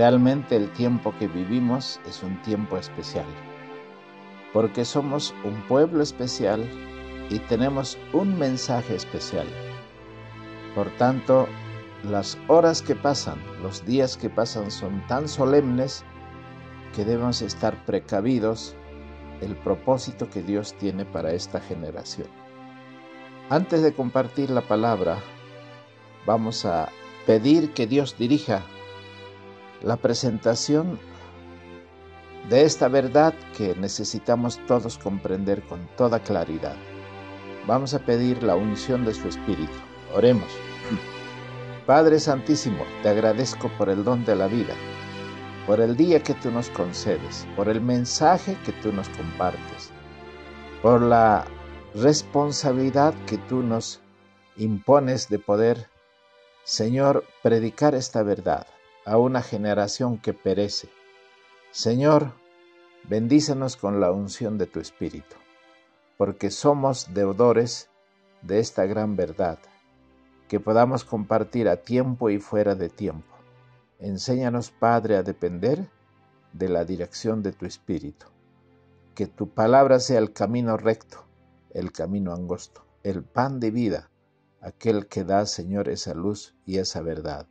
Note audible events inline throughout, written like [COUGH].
Realmente el tiempo que vivimos es un tiempo especial, porque somos un pueblo especial y tenemos un mensaje especial. Por tanto, las horas que pasan, los días que pasan son tan solemnes que debemos estar precavidos el propósito que Dios tiene para esta generación. Antes de compartir la palabra, vamos a pedir que Dios dirija la presentación de esta verdad que necesitamos todos comprender con toda claridad. Vamos a pedir la unción de su Espíritu. Oremos. Padre Santísimo, te agradezco por el don de la vida, por el día que tú nos concedes, por el mensaje que tú nos compartes, por la responsabilidad que tú nos impones de poder, Señor, predicar esta verdad a una generación que perece. Señor, bendícenos con la unción de tu Espíritu, porque somos deudores de esta gran verdad, que podamos compartir a tiempo y fuera de tiempo. Enséñanos, Padre, a depender de la dirección de tu Espíritu, que tu palabra sea el camino recto, el camino angosto, el pan de vida, aquel que da, Señor, esa luz y esa verdad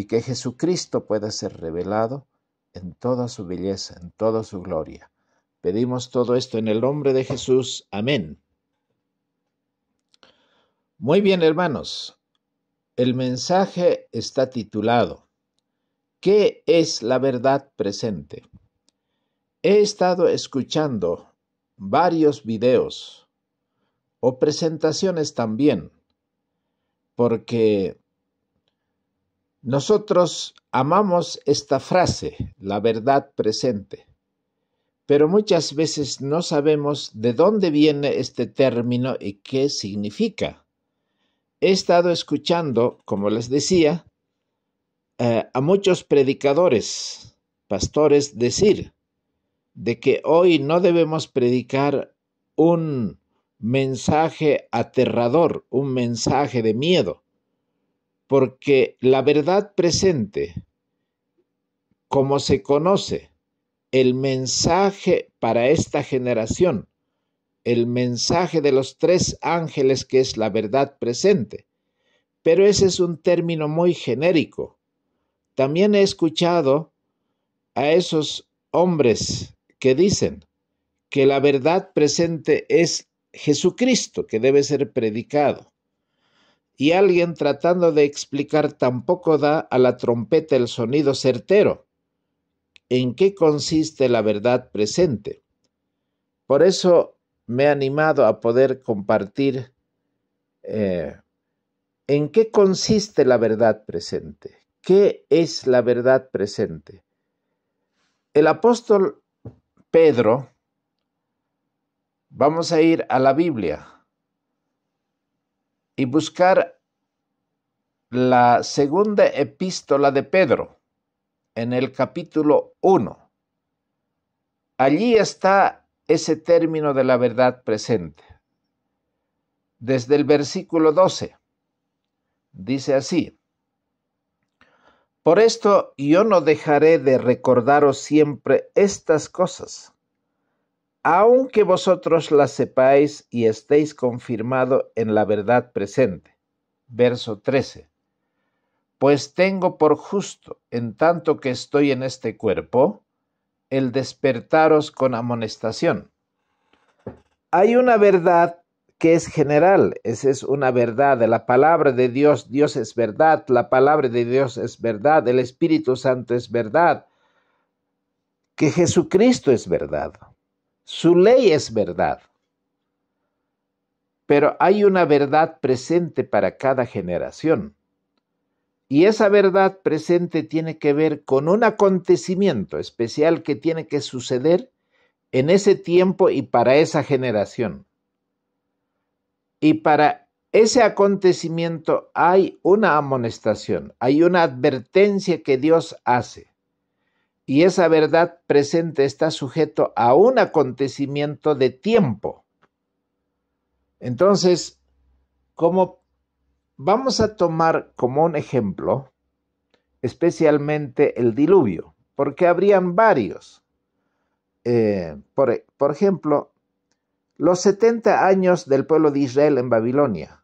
y que Jesucristo pueda ser revelado en toda su belleza, en toda su gloria. Pedimos todo esto en el nombre de Jesús. Amén. Muy bien, hermanos. El mensaje está titulado ¿Qué es la verdad presente? He estado escuchando varios videos o presentaciones también, porque nosotros amamos esta frase, la verdad presente, pero muchas veces no sabemos de dónde viene este término y qué significa. He estado escuchando, como les decía, eh, a muchos predicadores, pastores decir de que hoy no debemos predicar un mensaje aterrador, un mensaje de miedo, porque la verdad presente, como se conoce, el mensaje para esta generación, el mensaje de los tres ángeles que es la verdad presente. Pero ese es un término muy genérico. También he escuchado a esos hombres que dicen que la verdad presente es Jesucristo que debe ser predicado y alguien tratando de explicar tampoco da a la trompeta el sonido certero. ¿En qué consiste la verdad presente? Por eso me he animado a poder compartir eh, en qué consiste la verdad presente. ¿Qué es la verdad presente? El apóstol Pedro, vamos a ir a la Biblia y buscar la segunda epístola de Pedro en el capítulo 1. Allí está ese término de la verdad presente. Desde el versículo 12 dice así, por esto yo no dejaré de recordaros siempre estas cosas, aunque vosotros la sepáis y estéis confirmado en la verdad presente. Verso 13. Pues tengo por justo, en tanto que estoy en este cuerpo, el despertaros con amonestación. Hay una verdad que es general, esa es una verdad de la palabra de Dios, Dios es verdad, la palabra de Dios es verdad, el Espíritu Santo es verdad, que Jesucristo es verdad. Su ley es verdad. Pero hay una verdad presente para cada generación. Y esa verdad presente tiene que ver con un acontecimiento especial que tiene que suceder en ese tiempo y para esa generación. Y para ese acontecimiento hay una amonestación, hay una advertencia que Dios hace y esa verdad presente está sujeto a un acontecimiento de tiempo. Entonces, como vamos a tomar como un ejemplo, especialmente el diluvio, porque habrían varios. Eh, por, por ejemplo, los 70 años del pueblo de Israel en Babilonia.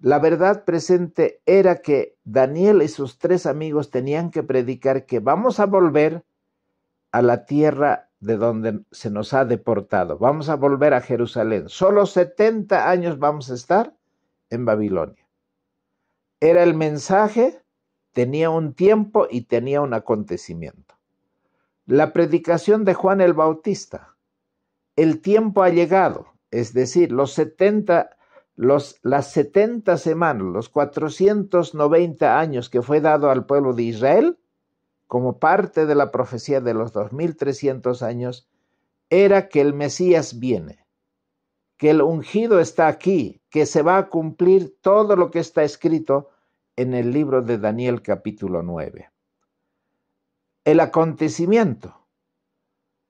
La verdad presente era que Daniel y sus tres amigos tenían que predicar que vamos a volver a la tierra de donde se nos ha deportado, vamos a volver a Jerusalén. Solo 70 años vamos a estar en Babilonia. Era el mensaje, tenía un tiempo y tenía un acontecimiento. La predicación de Juan el Bautista. El tiempo ha llegado, es decir, los 70 las 70 semanas, los 490 años que fue dado al pueblo de Israel, como parte de la profecía de los 2300 años, era que el Mesías viene, que el ungido está aquí, que se va a cumplir todo lo que está escrito en el libro de Daniel capítulo 9. El acontecimiento,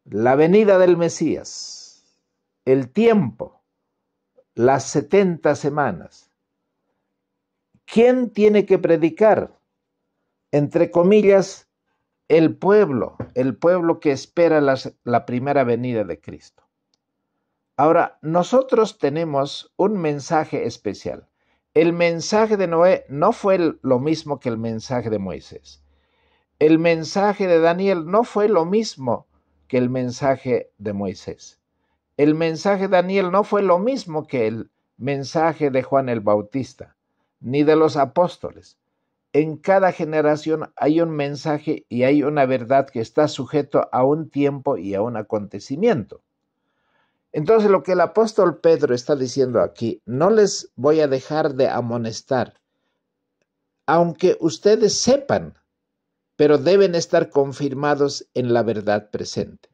la venida del Mesías, el tiempo, las 70 semanas. ¿Quién tiene que predicar? Entre comillas, el pueblo, el pueblo que espera la primera venida de Cristo. Ahora, nosotros tenemos un mensaje especial. El mensaje de Noé no fue lo mismo que el mensaje de Moisés. El mensaje de Daniel no fue lo mismo que el mensaje de Moisés el mensaje de Daniel no fue lo mismo que el mensaje de Juan el Bautista, ni de los apóstoles. En cada generación hay un mensaje y hay una verdad que está sujeto a un tiempo y a un acontecimiento. Entonces lo que el apóstol Pedro está diciendo aquí, no les voy a dejar de amonestar, aunque ustedes sepan, pero deben estar confirmados en la verdad presente,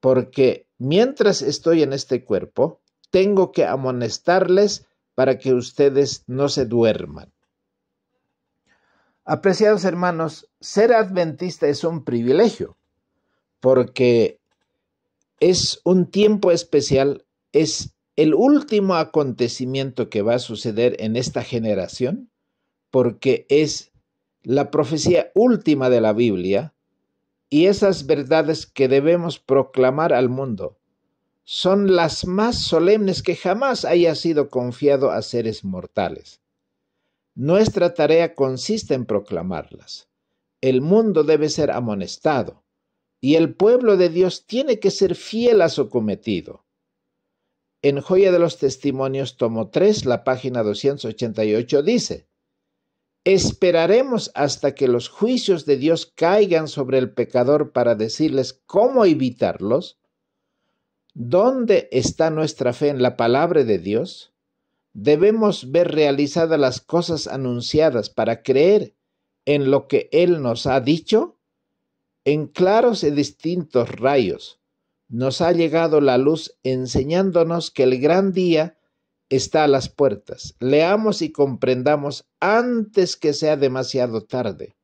porque mientras estoy en este cuerpo, tengo que amonestarles para que ustedes no se duerman. Apreciados hermanos, ser adventista es un privilegio, porque es un tiempo especial, es el último acontecimiento que va a suceder en esta generación, porque es la profecía última de la Biblia y esas verdades que debemos proclamar al mundo son las más solemnes que jamás haya sido confiado a seres mortales. Nuestra tarea consiste en proclamarlas. El mundo debe ser amonestado y el pueblo de Dios tiene que ser fiel a su cometido. En Joya de los Testimonios, tomo 3, la página 288 dice, Esperaremos hasta que los juicios de Dios caigan sobre el pecador para decirles cómo evitarlos. ¿Dónde está nuestra fe en la palabra de Dios? Debemos ver realizadas las cosas anunciadas para creer en lo que Él nos ha dicho. En claros y distintos rayos nos ha llegado la luz enseñándonos que el gran día está a las puertas. Leamos y comprendamos antes que sea demasiado tarde.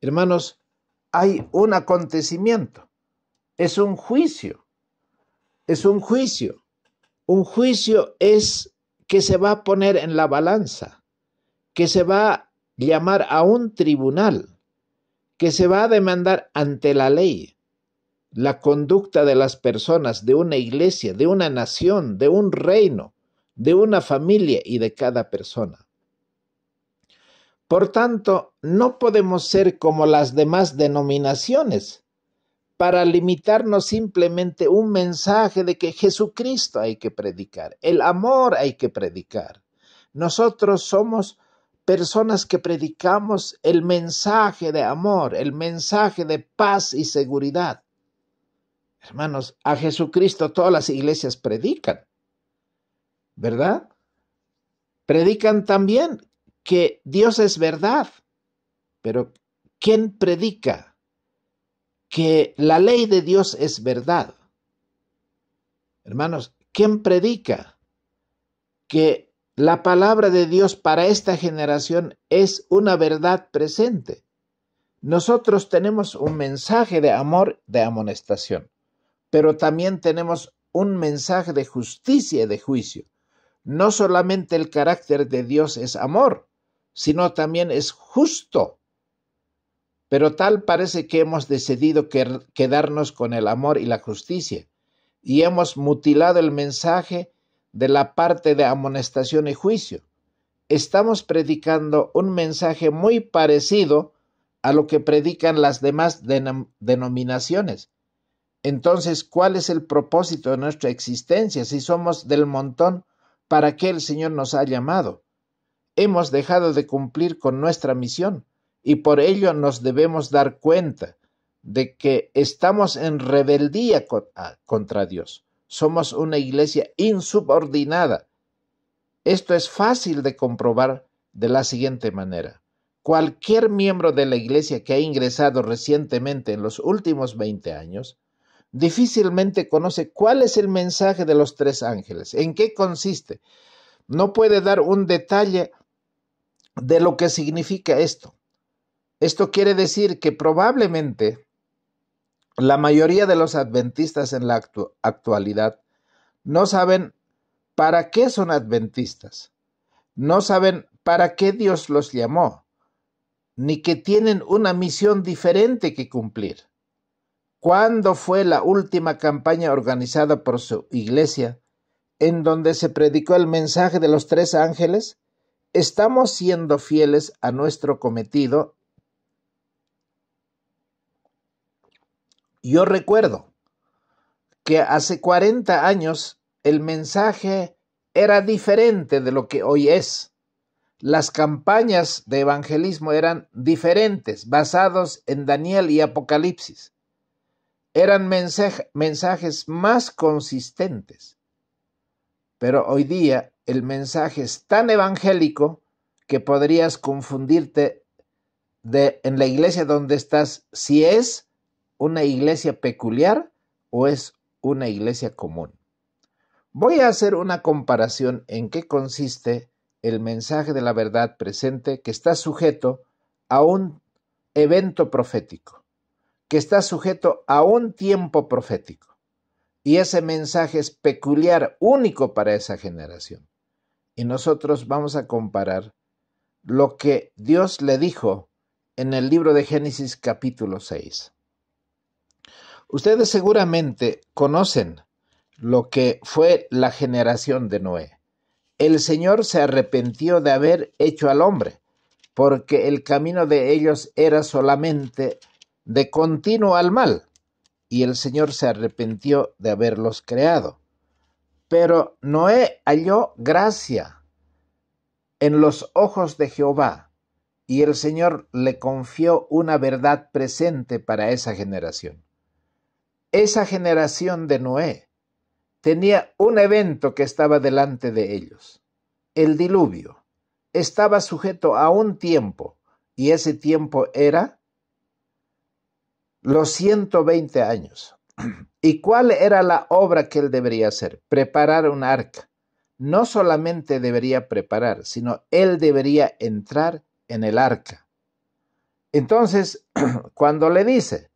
Hermanos, hay un acontecimiento, es un juicio, es un juicio. Un juicio es que se va a poner en la balanza, que se va a llamar a un tribunal, que se va a demandar ante la ley la conducta de las personas, de una iglesia, de una nación, de un reino, de una familia y de cada persona. Por tanto, no podemos ser como las demás denominaciones para limitarnos simplemente un mensaje de que Jesucristo hay que predicar, el amor hay que predicar. Nosotros somos personas que predicamos el mensaje de amor, el mensaje de paz y seguridad. Hermanos, a Jesucristo todas las iglesias predican. ¿verdad? Predican también que Dios es verdad, pero ¿quién predica que la ley de Dios es verdad? Hermanos, ¿quién predica que la palabra de Dios para esta generación es una verdad presente? Nosotros tenemos un mensaje de amor, de amonestación, pero también tenemos un mensaje de justicia y de juicio no solamente el carácter de Dios es amor, sino también es justo. Pero tal parece que hemos decidido quedarnos con el amor y la justicia, y hemos mutilado el mensaje de la parte de amonestación y juicio. Estamos predicando un mensaje muy parecido a lo que predican las demás denominaciones. Entonces, ¿cuál es el propósito de nuestra existencia si somos del montón para qué el Señor nos ha llamado. Hemos dejado de cumplir con nuestra misión y por ello nos debemos dar cuenta de que estamos en rebeldía ah, contra Dios. Somos una iglesia insubordinada. Esto es fácil de comprobar de la siguiente manera. Cualquier miembro de la iglesia que ha ingresado recientemente en los últimos 20 años difícilmente conoce cuál es el mensaje de los tres ángeles, en qué consiste. No puede dar un detalle de lo que significa esto. Esto quiere decir que probablemente la mayoría de los adventistas en la actualidad no saben para qué son adventistas, no saben para qué Dios los llamó, ni que tienen una misión diferente que cumplir. ¿Cuándo fue la última campaña organizada por su iglesia en donde se predicó el mensaje de los tres ángeles? ¿Estamos siendo fieles a nuestro cometido? Yo recuerdo que hace 40 años el mensaje era diferente de lo que hoy es. Las campañas de evangelismo eran diferentes, basados en Daniel y Apocalipsis eran mensajes más consistentes. Pero hoy día el mensaje es tan evangélico que podrías confundirte de, en la iglesia donde estás si es una iglesia peculiar o es una iglesia común. Voy a hacer una comparación en qué consiste el mensaje de la verdad presente que está sujeto a un evento profético que está sujeto a un tiempo profético. Y ese mensaje es peculiar, único para esa generación. Y nosotros vamos a comparar lo que Dios le dijo en el libro de Génesis capítulo 6. Ustedes seguramente conocen lo que fue la generación de Noé. El Señor se arrepintió de haber hecho al hombre, porque el camino de ellos era solamente de continuo al mal, y el Señor se arrepintió de haberlos creado. Pero Noé halló gracia en los ojos de Jehová, y el Señor le confió una verdad presente para esa generación. Esa generación de Noé tenía un evento que estaba delante de ellos, el diluvio. Estaba sujeto a un tiempo, y ese tiempo era los 120 años. ¿Y cuál era la obra que él debería hacer? Preparar un arca. No solamente debería preparar, sino él debería entrar en el arca. Entonces, [CLEARS THROAT] cuando le dice,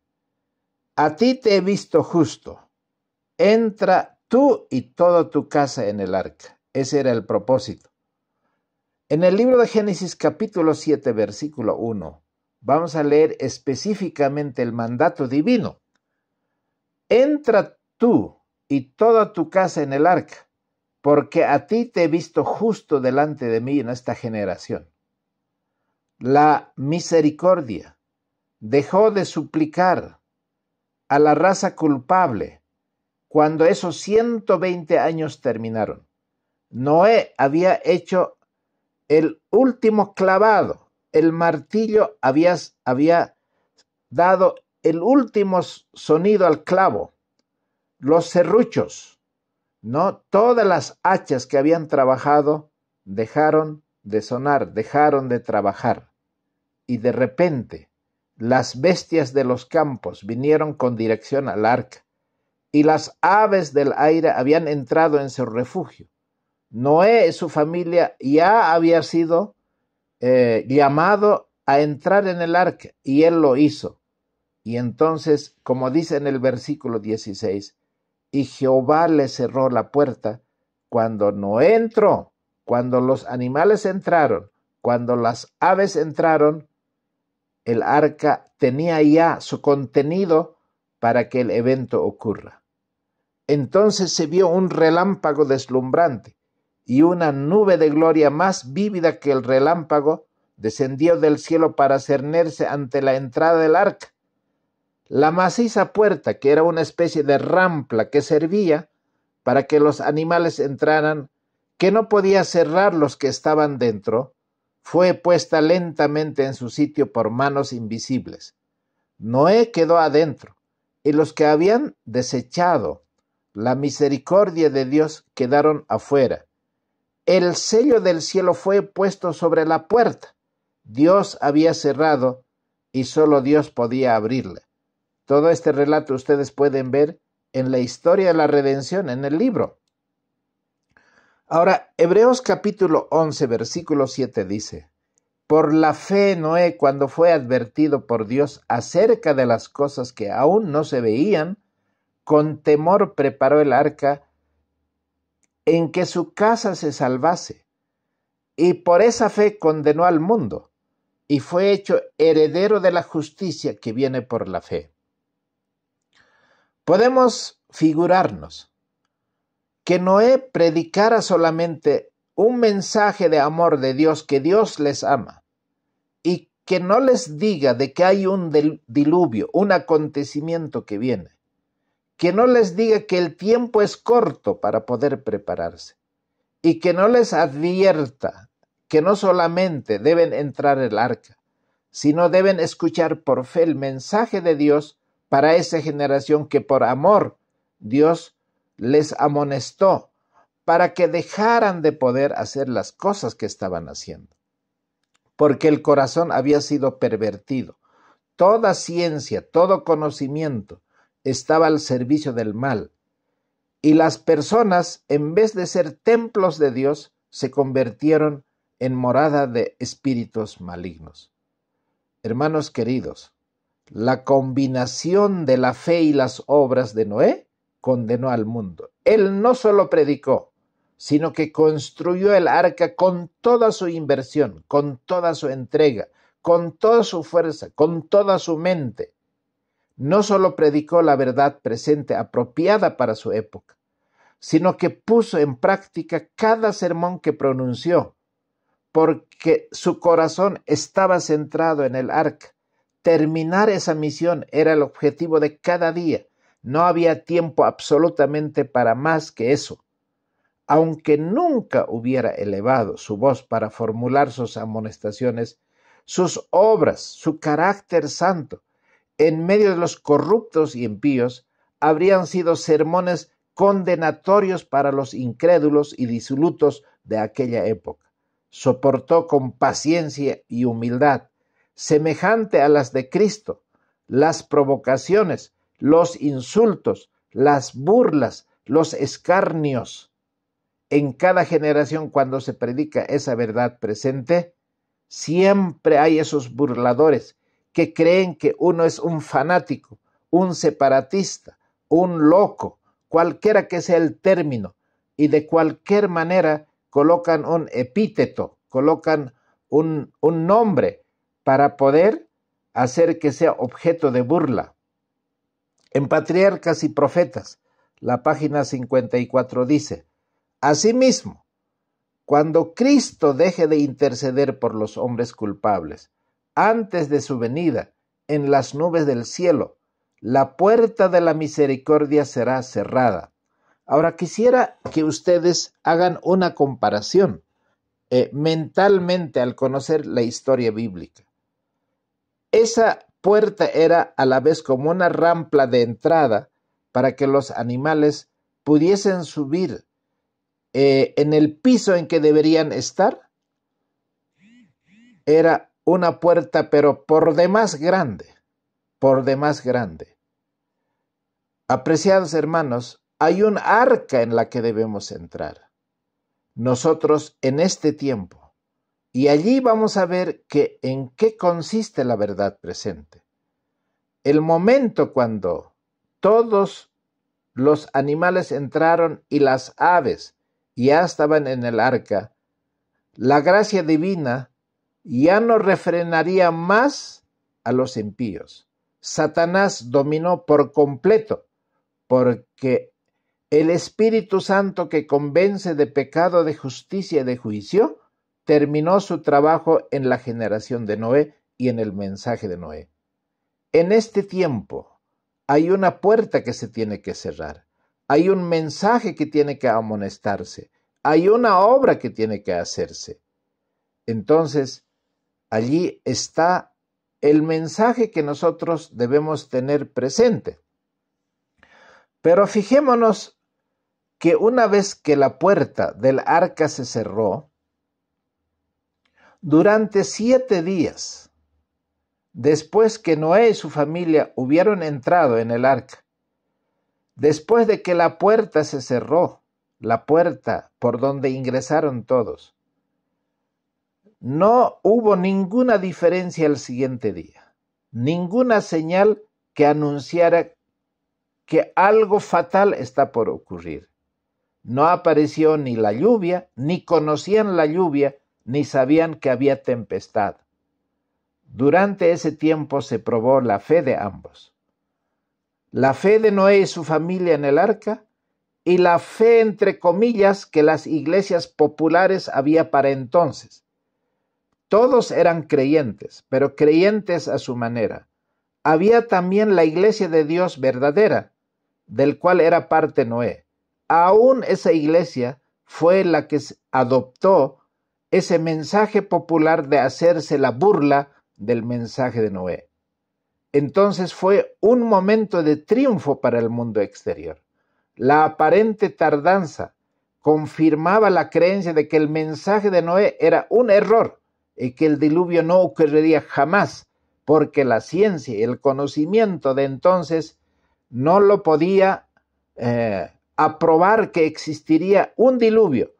a ti te he visto justo, entra tú y toda tu casa en el arca. Ese era el propósito. En el libro de Génesis capítulo 7, versículo 1, Vamos a leer específicamente el mandato divino. Entra tú y toda tu casa en el arca, porque a ti te he visto justo delante de mí en esta generación. La misericordia dejó de suplicar a la raza culpable cuando esos 120 años terminaron. Noé había hecho el último clavado el martillo había, había dado el último sonido al clavo, los serruchos, ¿no? Todas las hachas que habían trabajado dejaron de sonar, dejaron de trabajar. Y de repente las bestias de los campos vinieron con dirección al arca, y las aves del aire habían entrado en su refugio. Noé y su familia ya había sido eh, llamado a entrar en el arca y él lo hizo. Y entonces, como dice en el versículo 16, y Jehová le cerró la puerta cuando no entró, cuando los animales entraron, cuando las aves entraron, el arca tenía ya su contenido para que el evento ocurra. Entonces se vio un relámpago deslumbrante y una nube de gloria más vívida que el relámpago descendió del cielo para cernerse ante la entrada del arca. La maciza puerta, que era una especie de rampla que servía para que los animales entraran, que no podía cerrar los que estaban dentro, fue puesta lentamente en su sitio por manos invisibles. Noé quedó adentro, y los que habían desechado la misericordia de Dios quedaron afuera el sello del cielo fue puesto sobre la puerta. Dios había cerrado y solo Dios podía abrirle. Todo este relato ustedes pueden ver en la historia de la redención, en el libro. Ahora, Hebreos capítulo 11, versículo 7 dice, Por la fe Noé, cuando fue advertido por Dios acerca de las cosas que aún no se veían, con temor preparó el arca, en que su casa se salvase, y por esa fe condenó al mundo, y fue hecho heredero de la justicia que viene por la fe. Podemos figurarnos que Noé predicara solamente un mensaje de amor de Dios, que Dios les ama, y que no les diga de que hay un diluvio, un acontecimiento que viene que no les diga que el tiempo es corto para poder prepararse y que no les advierta que no solamente deben entrar el arca, sino deben escuchar por fe el mensaje de Dios para esa generación que por amor Dios les amonestó para que dejaran de poder hacer las cosas que estaban haciendo, porque el corazón había sido pervertido. Toda ciencia, todo conocimiento estaba al servicio del mal. Y las personas, en vez de ser templos de Dios, se convirtieron en morada de espíritus malignos. Hermanos queridos, la combinación de la fe y las obras de Noé condenó al mundo. Él no solo predicó, sino que construyó el arca con toda su inversión, con toda su entrega, con toda su fuerza, con toda su mente no solo predicó la verdad presente apropiada para su época, sino que puso en práctica cada sermón que pronunció, porque su corazón estaba centrado en el arca. Terminar esa misión era el objetivo de cada día. No había tiempo absolutamente para más que eso. Aunque nunca hubiera elevado su voz para formular sus amonestaciones, sus obras, su carácter santo, en medio de los corruptos y impíos habrían sido sermones condenatorios para los incrédulos y disolutos de aquella época. Soportó con paciencia y humildad, semejante a las de Cristo, las provocaciones, los insultos, las burlas, los escarnios. En cada generación cuando se predica esa verdad presente, siempre hay esos burladores que creen que uno es un fanático, un separatista, un loco, cualquiera que sea el término, y de cualquier manera colocan un epíteto, colocan un, un nombre para poder hacer que sea objeto de burla. En Patriarcas y Profetas, la página 54 dice, Asimismo, cuando Cristo deje de interceder por los hombres culpables, antes de su venida en las nubes del cielo. La puerta de la misericordia será cerrada. Ahora quisiera que ustedes hagan una comparación eh, mentalmente al conocer la historia bíblica. Esa puerta era a la vez como una rampla de entrada para que los animales pudiesen subir eh, en el piso en que deberían estar. Era una puerta, pero por demás grande, por demás grande. Apreciados hermanos, hay un arca en la que debemos entrar, nosotros en este tiempo, y allí vamos a ver que en qué consiste la verdad presente. El momento cuando todos los animales entraron y las aves ya estaban en el arca, la gracia divina ya no refrenaría más a los impíos. Satanás dominó por completo, porque el Espíritu Santo que convence de pecado, de justicia y de juicio, terminó su trabajo en la generación de Noé y en el mensaje de Noé. En este tiempo hay una puerta que se tiene que cerrar, hay un mensaje que tiene que amonestarse, hay una obra que tiene que hacerse. Entonces, Allí está el mensaje que nosotros debemos tener presente. Pero fijémonos que una vez que la puerta del arca se cerró, durante siete días, después que Noé y su familia hubieron entrado en el arca, después de que la puerta se cerró, la puerta por donde ingresaron todos, no hubo ninguna diferencia el siguiente día, ninguna señal que anunciara que algo fatal está por ocurrir. No apareció ni la lluvia, ni conocían la lluvia, ni sabían que había tempestad. Durante ese tiempo se probó la fe de ambos. La fe de Noé y su familia en el arca y la fe entre comillas que las iglesias populares había para entonces, todos eran creyentes, pero creyentes a su manera. Había también la iglesia de Dios verdadera, del cual era parte Noé. Aún esa iglesia fue la que adoptó ese mensaje popular de hacerse la burla del mensaje de Noé. Entonces fue un momento de triunfo para el mundo exterior. La aparente tardanza confirmaba la creencia de que el mensaje de Noé era un error y que el diluvio no ocurriría jamás, porque la ciencia y el conocimiento de entonces no lo podía eh, aprobar que existiría un diluvio,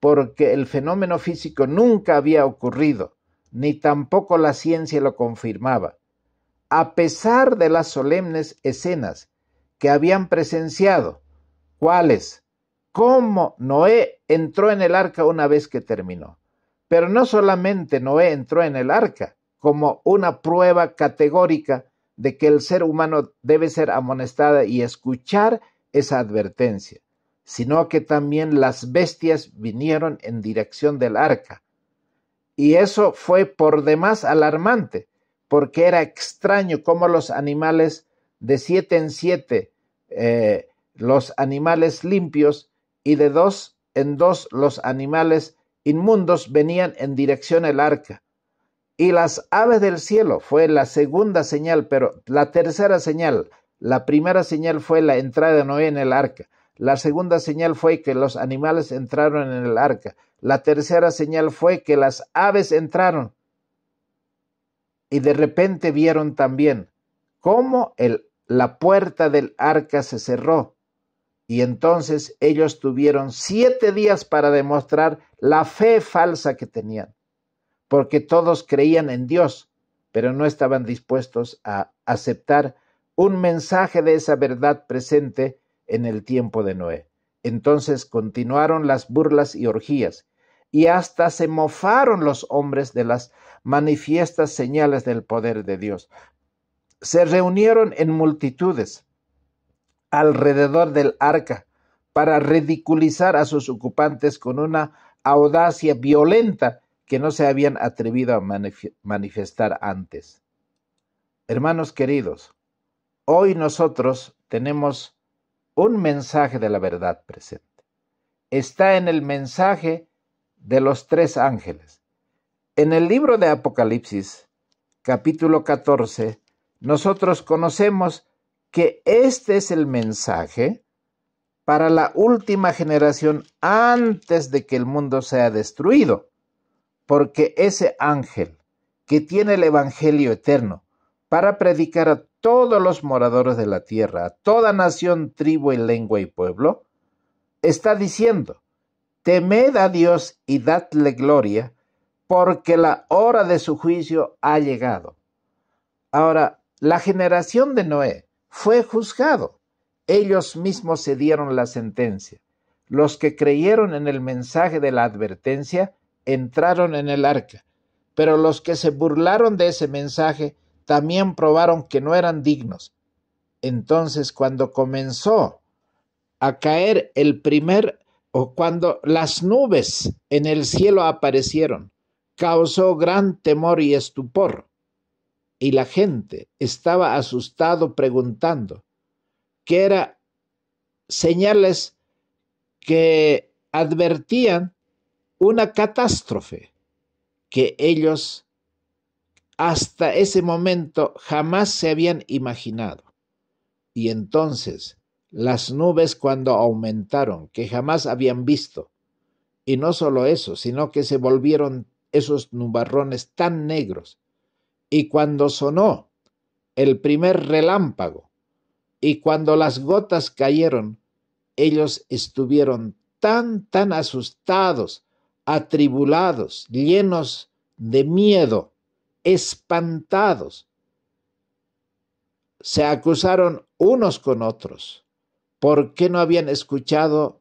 porque el fenómeno físico nunca había ocurrido, ni tampoco la ciencia lo confirmaba. A pesar de las solemnes escenas que habían presenciado, ¿cuáles? ¿Cómo Noé entró en el arca una vez que terminó? Pero no solamente Noé entró en el arca como una prueba categórica de que el ser humano debe ser amonestado y escuchar esa advertencia, sino que también las bestias vinieron en dirección del arca. Y eso fue por demás alarmante, porque era extraño cómo los animales de siete en siete, eh, los animales limpios, y de dos en dos los animales inmundos venían en dirección al arca. Y las aves del cielo fue la segunda señal, pero la tercera señal, la primera señal fue la entrada de Noé en el arca. La segunda señal fue que los animales entraron en el arca. La tercera señal fue que las aves entraron. Y de repente vieron también cómo el, la puerta del arca se cerró y entonces ellos tuvieron siete días para demostrar la fe falsa que tenían, porque todos creían en Dios, pero no estaban dispuestos a aceptar un mensaje de esa verdad presente en el tiempo de Noé. Entonces continuaron las burlas y orgías, y hasta se mofaron los hombres de las manifiestas señales del poder de Dios. Se reunieron en multitudes alrededor del arca para ridiculizar a sus ocupantes con una audacia violenta que no se habían atrevido a manifestar antes. Hermanos queridos, hoy nosotros tenemos un mensaje de la verdad presente. Está en el mensaje de los tres ángeles. En el libro de Apocalipsis, capítulo 14, nosotros conocemos este es el mensaje para la última generación antes de que el mundo sea destruido, porque ese ángel que tiene el Evangelio eterno para predicar a todos los moradores de la tierra, a toda nación, tribu y lengua y pueblo, está diciendo, temed a Dios y dadle gloria, porque la hora de su juicio ha llegado. Ahora, la generación de Noé fue juzgado. Ellos mismos se dieron la sentencia. Los que creyeron en el mensaje de la advertencia entraron en el arca, pero los que se burlaron de ese mensaje también probaron que no eran dignos. Entonces, cuando comenzó a caer el primer o cuando las nubes en el cielo aparecieron, causó gran temor y estupor y la gente estaba asustado preguntando, que era señales que advertían una catástrofe que ellos hasta ese momento jamás se habían imaginado. Y entonces las nubes cuando aumentaron, que jamás habían visto, y no solo eso, sino que se volvieron esos nubarrones tan negros y cuando sonó el primer relámpago y cuando las gotas cayeron, ellos estuvieron tan, tan asustados, atribulados, llenos de miedo, espantados. Se acusaron unos con otros. ¿Por qué no habían escuchado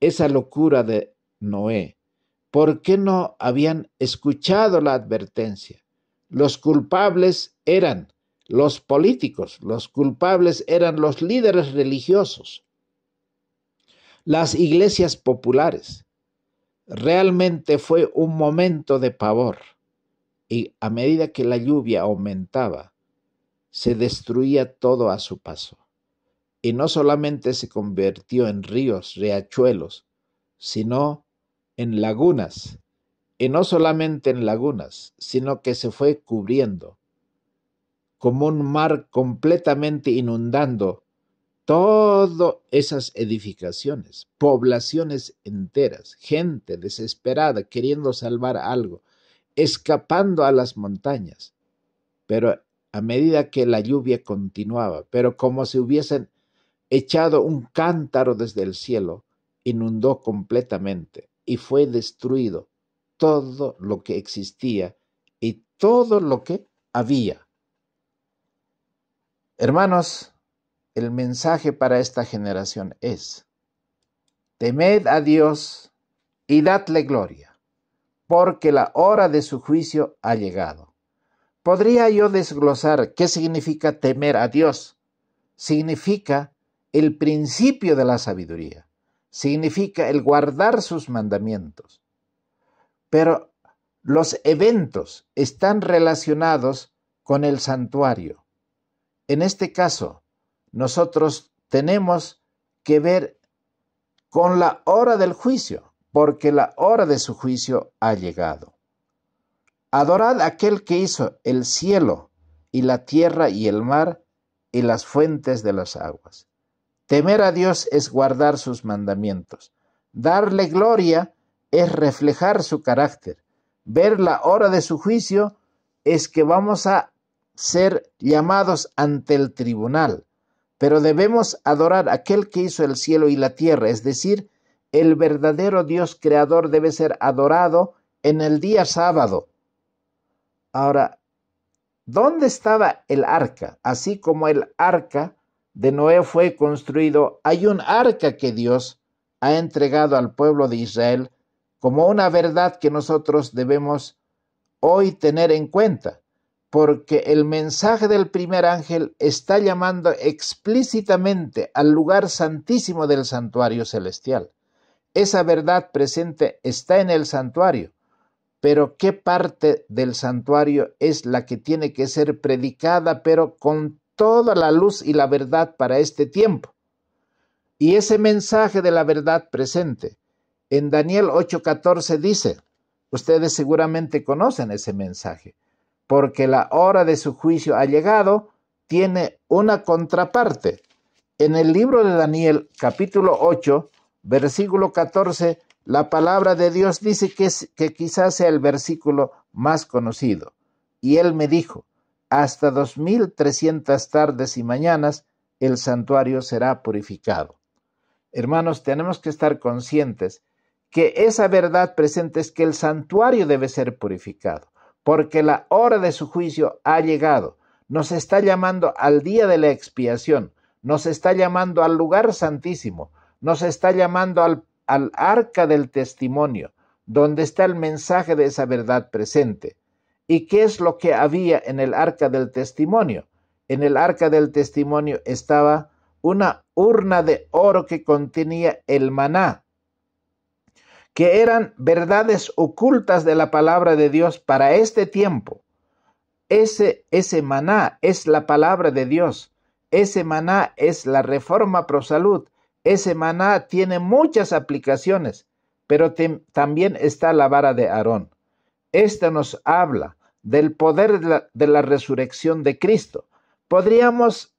esa locura de Noé? ¿Por qué no habían escuchado la advertencia? Los culpables eran los políticos, los culpables eran los líderes religiosos, las iglesias populares. Realmente fue un momento de pavor y a medida que la lluvia aumentaba, se destruía todo a su paso. Y no solamente se convirtió en ríos, riachuelos, sino en lagunas y no solamente en lagunas, sino que se fue cubriendo, como un mar completamente inundando todas esas edificaciones, poblaciones enteras, gente desesperada queriendo salvar algo, escapando a las montañas, pero a medida que la lluvia continuaba, pero como si hubiesen echado un cántaro desde el cielo, inundó completamente y fue destruido todo lo que existía y todo lo que había. Hermanos, el mensaje para esta generación es, temed a Dios y dadle gloria, porque la hora de su juicio ha llegado. ¿Podría yo desglosar qué significa temer a Dios? Significa el principio de la sabiduría, significa el guardar sus mandamientos, pero los eventos están relacionados con el santuario. En este caso, nosotros tenemos que ver con la hora del juicio, porque la hora de su juicio ha llegado. Adorad a aquel que hizo el cielo y la tierra y el mar y las fuentes de las aguas. Temer a Dios es guardar sus mandamientos. Darle gloria es reflejar su carácter. Ver la hora de su juicio es que vamos a ser llamados ante el tribunal, pero debemos adorar a aquel que hizo el cielo y la tierra, es decir, el verdadero Dios creador debe ser adorado en el día sábado. Ahora, ¿dónde estaba el arca? Así como el arca de Noé fue construido, hay un arca que Dios ha entregado al pueblo de Israel como una verdad que nosotros debemos hoy tener en cuenta, porque el mensaje del primer ángel está llamando explícitamente al lugar santísimo del santuario celestial. Esa verdad presente está en el santuario, pero ¿qué parte del santuario es la que tiene que ser predicada, pero con toda la luz y la verdad para este tiempo? Y ese mensaje de la verdad presente en Daniel 8:14 dice, ustedes seguramente conocen ese mensaje, porque la hora de su juicio ha llegado, tiene una contraparte. En el libro de Daniel capítulo 8, versículo 14, la palabra de Dios dice que, que quizás sea el versículo más conocido. Y él me dijo, hasta 2300 tardes y mañanas el santuario será purificado. Hermanos, tenemos que estar conscientes que esa verdad presente es que el santuario debe ser purificado, porque la hora de su juicio ha llegado. Nos está llamando al día de la expiación, nos está llamando al lugar santísimo, nos está llamando al, arca del testimonio, donde está el mensaje de esa verdad presente. ¿Y qué es lo que había en el arca del testimonio? En el arca del testimonio estaba una urna de oro que contenía el maná, que eran verdades ocultas de la palabra de Dios para este tiempo. Ese, ese maná es la palabra de Dios. Ese maná es la reforma pro salud. Ese maná tiene muchas aplicaciones, pero también está la vara de Aarón. Esta nos habla del poder de la, resurrección de Cristo. Podríamos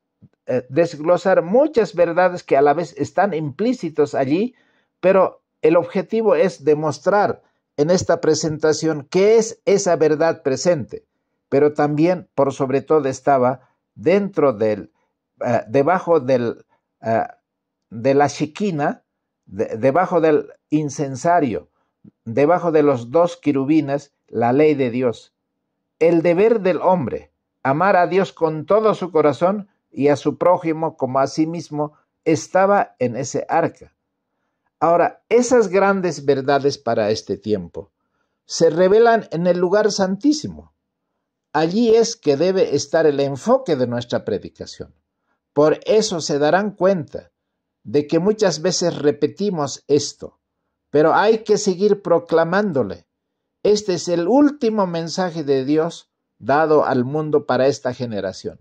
eh, desglosar muchas verdades que a la vez están implícitos allí, pero el objetivo es demostrar en esta presentación qué es esa verdad presente, pero también, por sobre todo, estaba dentro del, eh, debajo del, eh, de la chiquina, debajo del incensario, debajo de los dos querubines, la ley de Dios. El deber del hombre, amar a Dios con todo su corazón y a su prójimo como a sí mismo, estaba en ese arca. Ahora, esas grandes verdades para este tiempo se revelan en el lugar santísimo. Allí es que debe estar el enfoque de nuestra predicación. Por eso se darán cuenta de que muchas veces repetimos esto, pero hay que seguir proclamándole. Este es el último mensaje de Dios dado al mundo para esta generación.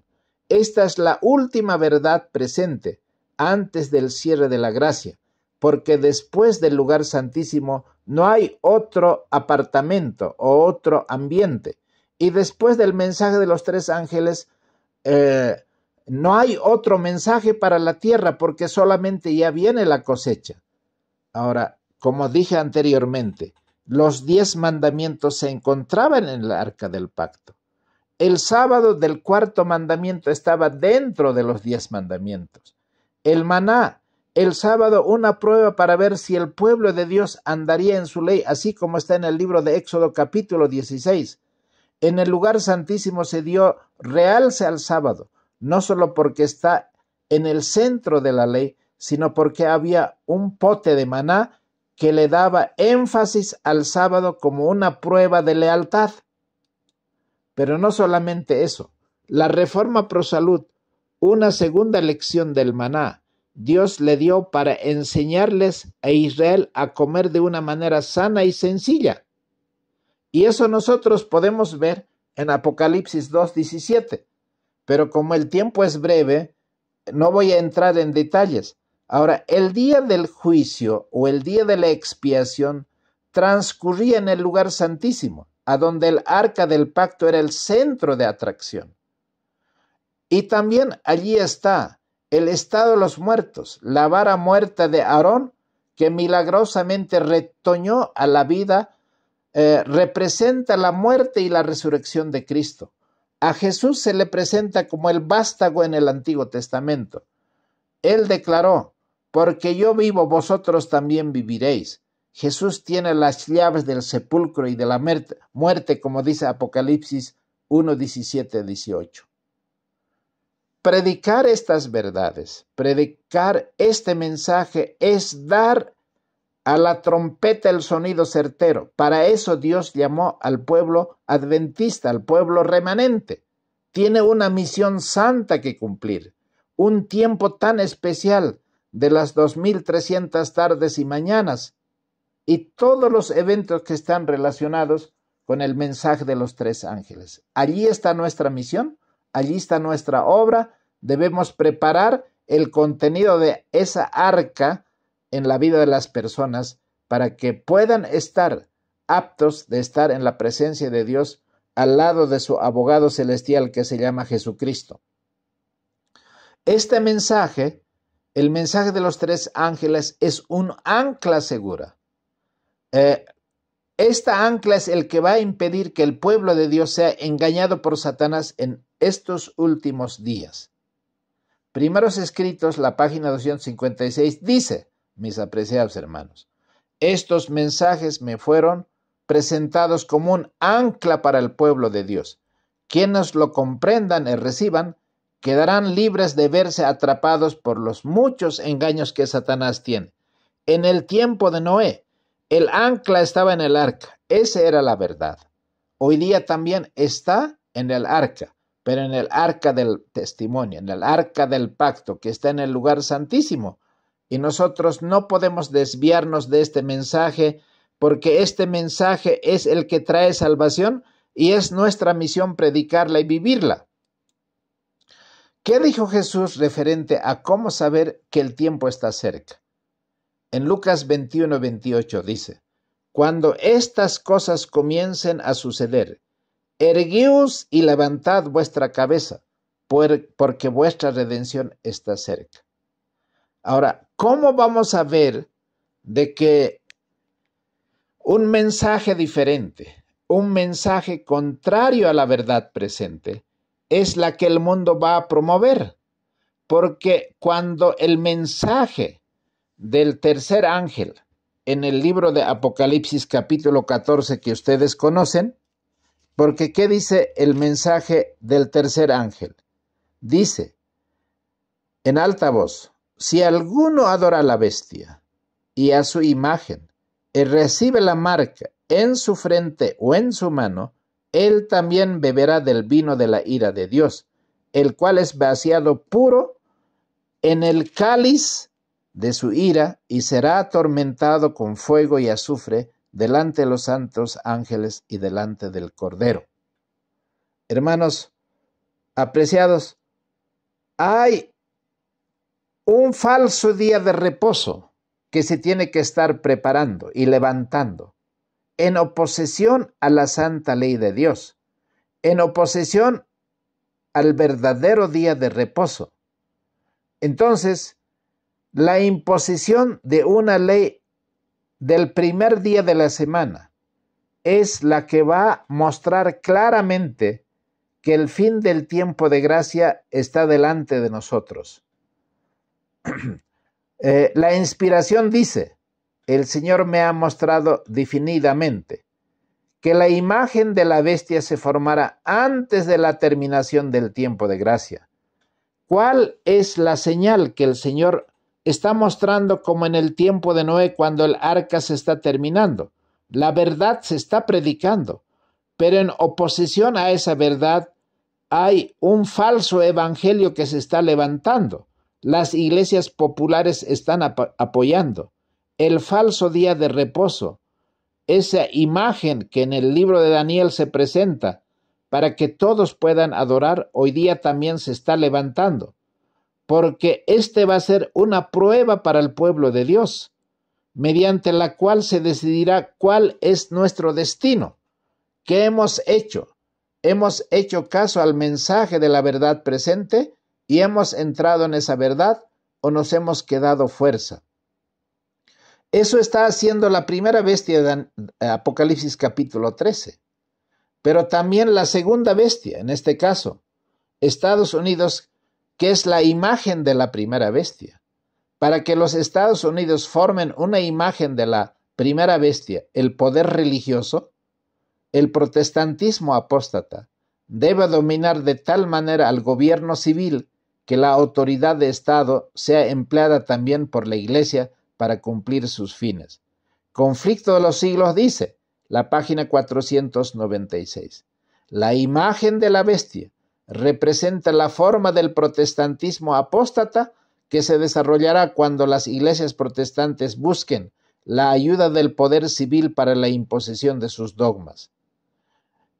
Esta es la última verdad presente antes del cierre de la gracia porque después del lugar santísimo no hay otro apartamento o otro ambiente. Y después del mensaje de los tres ángeles, eh, no hay otro mensaje para la tierra porque solamente ya viene la cosecha. Ahora, como dije anteriormente, los diez mandamientos se encontraban en el arca del pacto. El sábado del cuarto mandamiento estaba dentro de los diez mandamientos. El maná el sábado una prueba para ver si el pueblo de Dios andaría en su ley, así como está en el libro de Éxodo capítulo 16. En el lugar santísimo se dio realce al sábado, no solo porque está en el centro de la ley, sino porque había un pote de maná que le daba énfasis al sábado como una prueba de lealtad. Pero no solamente eso, la reforma pro salud, una segunda lección del maná, Dios le dio para enseñarles a Israel a comer de una manera sana y sencilla. Y eso nosotros podemos ver en Apocalipsis 2.17. Pero como el tiempo es breve, no voy a entrar en detalles. Ahora, el día del juicio o el día de la expiación transcurría en el lugar santísimo, a donde el arca del pacto era el centro de atracción. Y también allí está el estado de los muertos, la vara muerta de Aarón, que milagrosamente retoñó a la vida, eh, representa la muerte y la resurrección de Cristo. A Jesús se le presenta como el vástago en el Antiguo Testamento. Él declaró, porque yo vivo, vosotros también viviréis. Jesús tiene las llaves del sepulcro y de la muerte, como dice Apocalipsis 1, 18. Predicar estas verdades, predicar este mensaje es dar a la trompeta el sonido certero. Para eso Dios llamó al pueblo adventista, al pueblo remanente. Tiene una misión santa que cumplir, un tiempo tan especial de las 2.300 tardes y mañanas y todos los eventos que están relacionados con el mensaje de los tres ángeles. Allí está nuestra misión allí está nuestra obra, debemos preparar el contenido de esa arca en la vida de las personas para que puedan estar aptos de estar en la presencia de Dios al lado de su abogado celestial que se llama Jesucristo. Este mensaje, el mensaje de los tres ángeles, es un ancla segura. Eh, esta ancla es el que va a impedir que el pueblo de Dios sea engañado por Satanás en estos últimos días. Primeros escritos, la página 256 dice, mis apreciados hermanos, estos mensajes me fueron presentados como un ancla para el pueblo de Dios. Quienes lo comprendan y reciban, quedarán libres de verse atrapados por los muchos engaños que Satanás tiene. En el tiempo de Noé, el ancla estaba en el arca, esa era la verdad. Hoy día también está en el arca, pero en el arca del testimonio, en el arca del pacto que está en el lugar santísimo. Y nosotros no podemos desviarnos de este mensaje porque este mensaje es el que trae salvación y es nuestra misión predicarla y vivirla. ¿Qué dijo Jesús referente a cómo saber que el tiempo está cerca? En Lucas 21-28 dice, Cuando estas cosas comiencen a suceder, Erguíos y levantad vuestra cabeza, porque vuestra redención está cerca. Ahora, ¿cómo vamos a ver de que un mensaje diferente, un mensaje contrario a la verdad presente, es la que el mundo va a promover? Porque cuando el mensaje del tercer ángel en el libro de Apocalipsis capítulo 14 que ustedes conocen, porque ¿qué dice el mensaje del tercer ángel? Dice, en alta voz, si alguno adora a la bestia y a su imagen, y recibe la marca en su frente o en su mano, él también beberá del vino de la ira de Dios, el cual es vaciado puro en el cáliz de su ira y será atormentado con fuego y azufre delante de los santos ángeles y delante del Cordero. Hermanos, apreciados, hay un falso día de reposo que se tiene que estar preparando y levantando en oposición a la santa ley de Dios, en oposición al verdadero día de reposo. Entonces, la imposición de una ley del primer día de la semana es la que va a mostrar claramente que el fin del tiempo de gracia está delante de nosotros. [CLEARS THROAT] Eh, la inspiración dice, el Señor me ha mostrado definidamente que la imagen de la bestia se formará antes de la terminación del tiempo de gracia. ¿Cuál es la señal que el Señor está mostrando como en el tiempo de Noé cuando el arca se está terminando. La verdad se está predicando, pero en oposición a esa verdad hay un falso evangelio que se está levantando. Las iglesias populares están apoyando el falso día de reposo, esa imagen que en el libro de Daniel se presenta para que todos puedan adorar, hoy día también se está levantando porque este va a ser una prueba para el pueblo de Dios, mediante la cual se decidirá cuál es nuestro destino. ¿Qué hemos hecho? ¿Hemos hecho caso al mensaje de la verdad presente y hemos entrado en esa verdad o nos hemos quedado fuerza? Eso está haciendo la primera bestia de eh, Apocalipsis capítulo 13, pero también la segunda bestia, en este caso, Estados Unidos que es la imagen de la primera bestia. Para que los Estados Unidos formen una imagen de la primera bestia, el poder religioso, el protestantismo apóstata debe dominar de tal manera al gobierno civil que la autoridad de Estado sea empleada también por la Iglesia para cumplir sus fines. Conflicto de los siglos dice, la página 496. La imagen de la bestia representa la forma del protestantismo apóstata que se desarrollará cuando las iglesias protestantes busquen la ayuda del poder civil para la imposición de sus dogmas.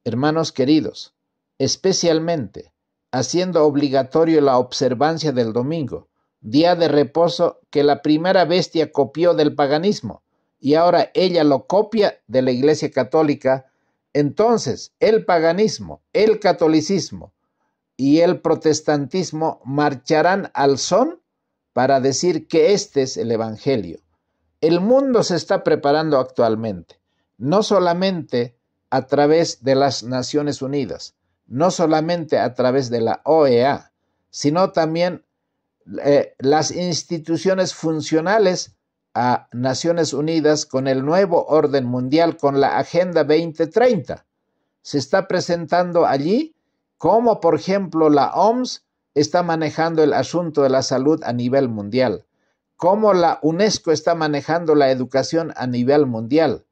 Hermanos queridos, especialmente haciendo obligatorio la observancia del domingo, día de reposo que la primera bestia copió del paganismo, y ahora ella lo copia de la Iglesia Católica, entonces el paganismo, el catolicismo, y el protestantismo marcharán al son para decir que este es el Evangelio. El mundo se está preparando actualmente, no solamente a través de las Naciones Unidas, no solamente a través de la OEA, sino también eh, las instituciones funcionales a Naciones Unidas con el nuevo orden mundial, con la Agenda 2030. Se está presentando allí cómo, por ejemplo, la OMS está manejando el asunto de la salud a nivel mundial, cómo la UNESCO está manejando la educación a nivel mundial,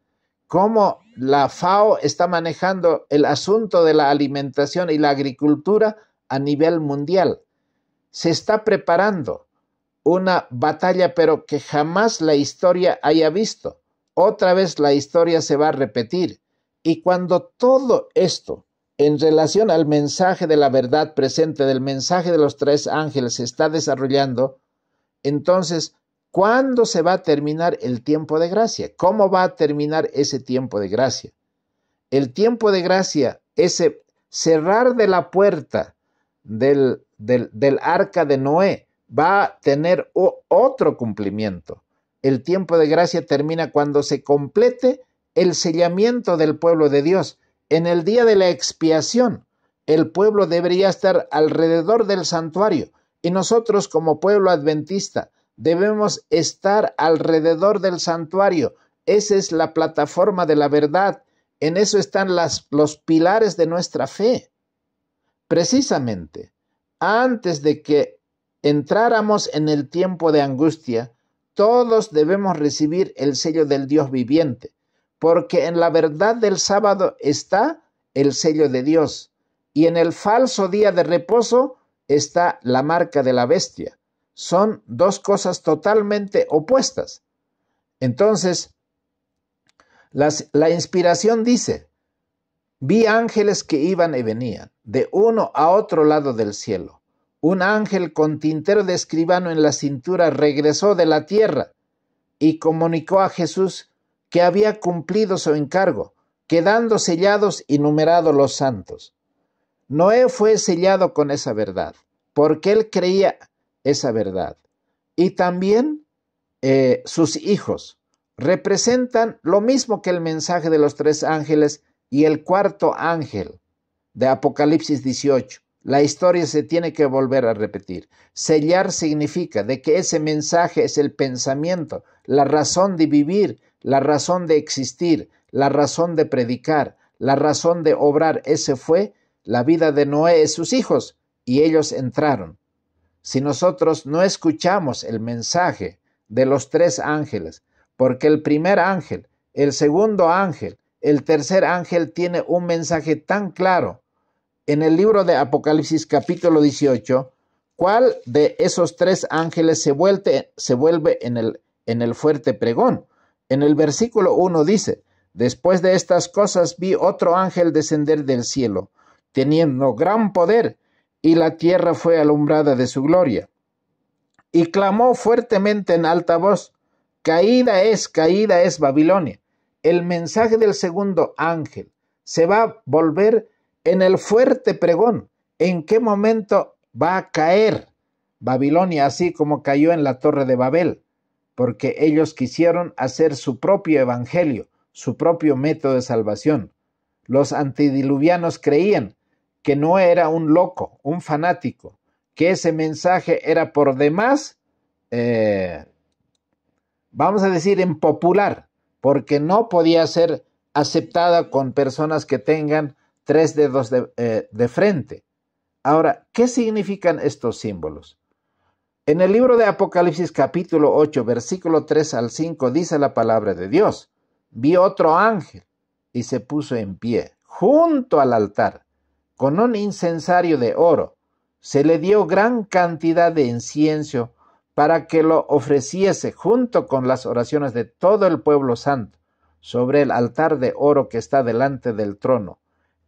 cómo la FAO está manejando el asunto de la alimentación y la agricultura a nivel mundial. Se está preparando una batalla, pero que jamás la historia haya visto. Otra vez la historia se va a repetir. Y cuando todo esto en relación al mensaje de la verdad presente, del mensaje de los tres ángeles, se está desarrollando, entonces, ¿cuándo se va a terminar el tiempo de gracia? ¿Cómo va a terminar ese tiempo de gracia? El tiempo de gracia, ese cerrar de la puerta del, arca de Noé, va a tener otro cumplimiento. El tiempo de gracia termina cuando se complete el sellamiento del pueblo de Dios en el día de la expiación, el pueblo debería estar alrededor del santuario y nosotros como pueblo adventista debemos estar alrededor del santuario. Esa es la plataforma de la verdad. En eso están los pilares de nuestra fe. Precisamente, antes de que entráramos en el tiempo de angustia, todos debemos recibir el sello del Dios viviente porque en la verdad del sábado está el sello de Dios, y en el falso día de reposo está la marca de la bestia. Son dos cosas totalmente opuestas. Entonces, la inspiración dice, vi ángeles que iban y venían, de uno a otro lado del cielo. Un ángel con tintero de escribano en la cintura regresó de la tierra y comunicó a Jesús que había cumplido su encargo, quedando sellados y numerados los santos. Noé fue sellado con esa verdad, porque él creía esa verdad. Y también eh, sus hijos representan lo mismo que el mensaje de los tres ángeles y el cuarto ángel de Apocalipsis 18. La historia se tiene que volver a repetir. Sellar significa de que ese mensaje es el pensamiento, la razón de vivir, la razón de existir, la razón de predicar, la razón de obrar. Ese fue la vida de Noé y sus hijos, y ellos entraron. Si nosotros no escuchamos el mensaje de los tres ángeles, porque el primer ángel, el segundo ángel, el tercer ángel tiene un mensaje tan claro. En el libro de Apocalipsis capítulo 18, ¿cuál de esos tres ángeles se, vuelve, en el fuerte pregón? En el versículo 1 dice, después de estas cosas vi otro ángel descender del cielo, teniendo gran poder, y la tierra fue alumbrada de su gloria. Y clamó fuertemente en alta voz, Caída es, caída es Babilonia. El mensaje del segundo ángel se va a volver en el fuerte pregón. ¿En qué momento va a caer Babilonia así como cayó en la torre de Babel? porque ellos quisieron hacer su propio evangelio, su propio método de salvación. Los antidiluvianos creían que no era un loco, un fanático, que ese mensaje era por demás, eh, vamos a decir, impopular, porque no podía ser aceptada con personas que tengan tres dedos de eh, frente. Ahora, ¿qué significan estos símbolos? En el libro de Apocalipsis capítulo 8, versículo 3 al 5 dice la palabra de Dios. Vi otro ángel y se puso en pie junto al altar con un incensario de oro. Se le dio gran cantidad de incienso para que lo ofreciese junto con las oraciones de todo el pueblo santo sobre el altar de oro que está delante del trono.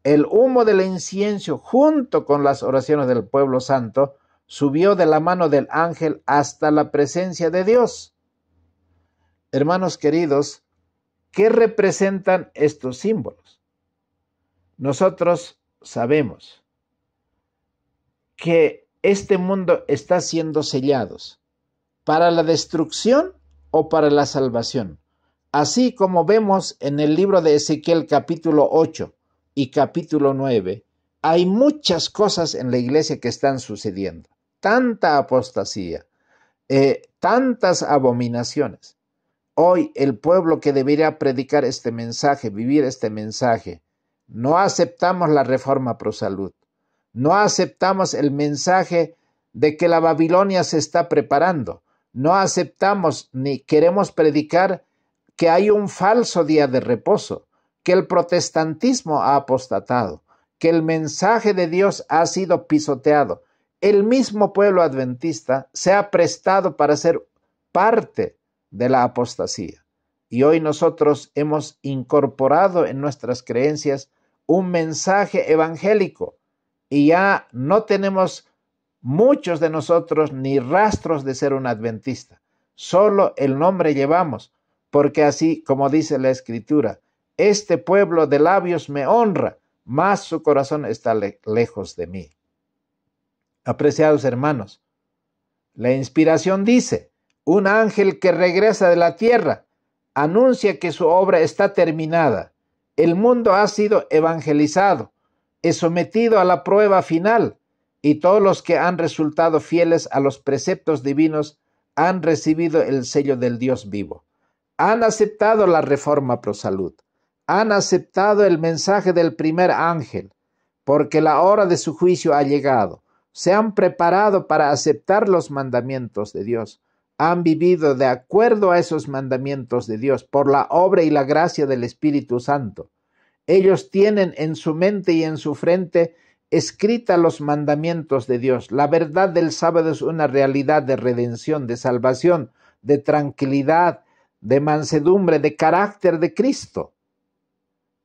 El humo del incienso junto con las oraciones del pueblo santo subió de la mano del ángel hasta la presencia de Dios. Hermanos queridos, ¿qué representan estos símbolos? Nosotros sabemos que este mundo está siendo sellados para la destrucción o para la salvación, así como vemos en el libro de Ezequiel capítulo 8 y capítulo 9. Hay muchas cosas en la iglesia que están sucediendo tanta apostasía, eh, tantas abominaciones. Hoy el pueblo que debería predicar este mensaje, vivir este mensaje, no aceptamos la reforma pro salud, no aceptamos el mensaje de que la Babilonia se está preparando, no aceptamos ni queremos predicar que hay un falso día de reposo, que el protestantismo ha apostatado, que el mensaje de Dios ha sido pisoteado, el mismo pueblo adventista se ha prestado para ser parte de la apostasía. Y hoy nosotros hemos incorporado en nuestras creencias un mensaje evangélico y ya no tenemos muchos de nosotros ni rastros de ser un adventista. Solo el nombre llevamos, porque así como dice la escritura, este pueblo de labios me honra, mas su corazón está lejos de mí. Apreciados hermanos, la inspiración dice, un ángel que regresa de la tierra anuncia que su obra está terminada. El mundo ha sido evangelizado, es sometido a la prueba final y todos los que han resultado fieles a los preceptos divinos han recibido el sello del Dios vivo. Han aceptado la reforma pro salud. Han aceptado el mensaje del primer ángel, porque la hora de su juicio ha llegado se han preparado para aceptar los mandamientos de Dios, han vivido de acuerdo a esos mandamientos de Dios por la obra y la gracia del Espíritu Santo. Ellos tienen en su mente y en su frente escrita los mandamientos de Dios. La verdad del sábado es una realidad de redención, de salvación, de tranquilidad, de mansedumbre, de carácter de Cristo.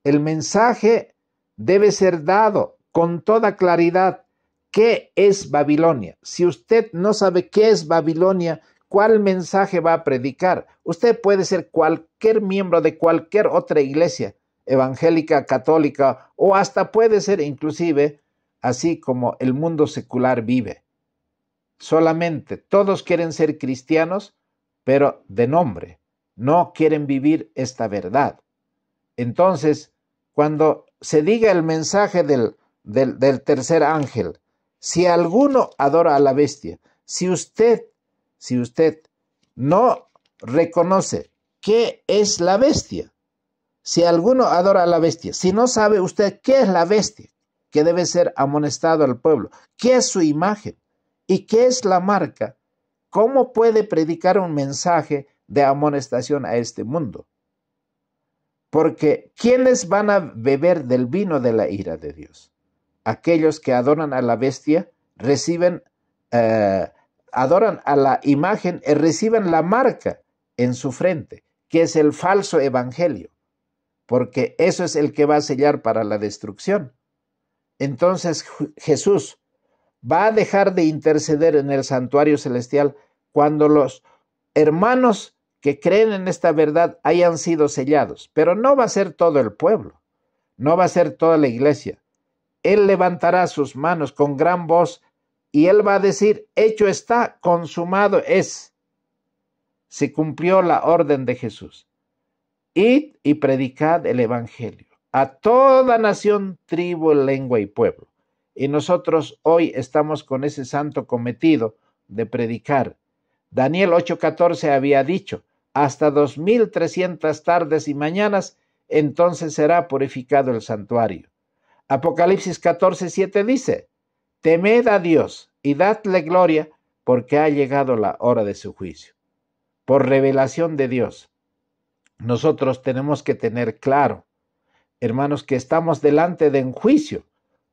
El mensaje debe ser dado con toda claridad ¿Qué es Babilonia? Si usted no sabe qué es Babilonia, ¿cuál mensaje va a predicar? Usted puede ser cualquier miembro de cualquier otra iglesia, evangélica, católica, o hasta puede ser inclusive así como el mundo secular vive. Solamente todos quieren ser cristianos, pero de nombre. No quieren vivir esta verdad. Entonces, cuando se diga el mensaje del, del, del tercer ángel, si alguno adora a la bestia, si usted, si usted no reconoce qué es la bestia, si alguno adora a la bestia, si no sabe usted qué es la bestia, que debe ser amonestado al pueblo, qué es su imagen y qué es la marca, ¿cómo puede predicar un mensaje de amonestación a este mundo? Porque ¿quiénes van a beber del vino de la ira de Dios? aquellos que adoran a la bestia reciben, eh, adoran a la imagen y reciben la marca en su frente, que es el falso evangelio, porque eso es el que va a sellar para la destrucción. Entonces Jesús va a dejar de interceder en el santuario celestial cuando los hermanos que creen en esta verdad hayan sido sellados, pero no va a ser todo el pueblo, no va a ser toda la iglesia, él levantará sus manos con gran voz y él va a decir, hecho está, consumado es. Se cumplió la orden de Jesús. Id y predicad el Evangelio a toda nación, tribu, lengua y pueblo. Y nosotros hoy estamos con ese santo cometido de predicar. Daniel 8:14 había dicho, hasta 2300 tardes y mañanas, entonces será purificado el santuario. Apocalipsis 14, 7 dice, temed a Dios y dadle gloria porque ha llegado la hora de su juicio. Por revelación de Dios, nosotros tenemos que tener claro, hermanos, que estamos delante de un juicio,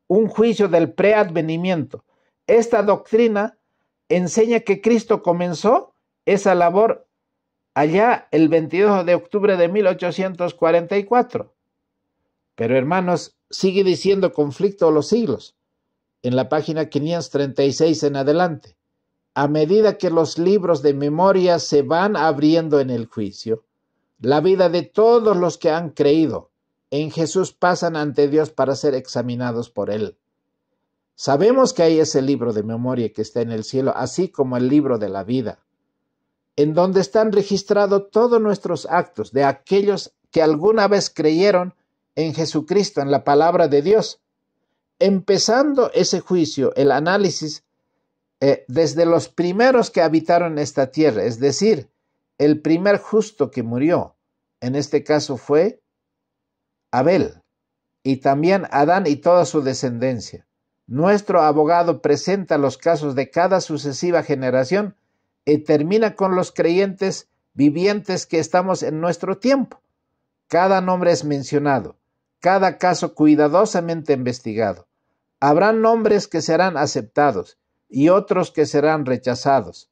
un juicio del preadvenimiento. Esta doctrina enseña que Cristo comenzó esa labor allá el 22 de octubre de 1844 pero hermanos, sigue diciendo conflicto los siglos, en la página 536 en adelante. A medida que los libros de memoria se van abriendo en el juicio, la vida de todos los que han creído en Jesús pasan ante Dios para ser examinados por Él. Sabemos que hay ese libro de memoria que está en el cielo, así como el libro de la vida, en donde están registrados todos nuestros actos de aquellos que alguna vez creyeron en Jesucristo, en la palabra de Dios. Empezando ese juicio, el análisis, eh, desde los primeros que habitaron esta tierra, es decir, el primer justo que murió, en este caso fue Abel, y también Adán y toda su descendencia. Nuestro abogado presenta los casos de cada sucesiva generación y termina con los creyentes vivientes que estamos en nuestro tiempo. Cada nombre es mencionado cada caso cuidadosamente investigado. Habrá nombres que serán aceptados y otros que serán rechazados.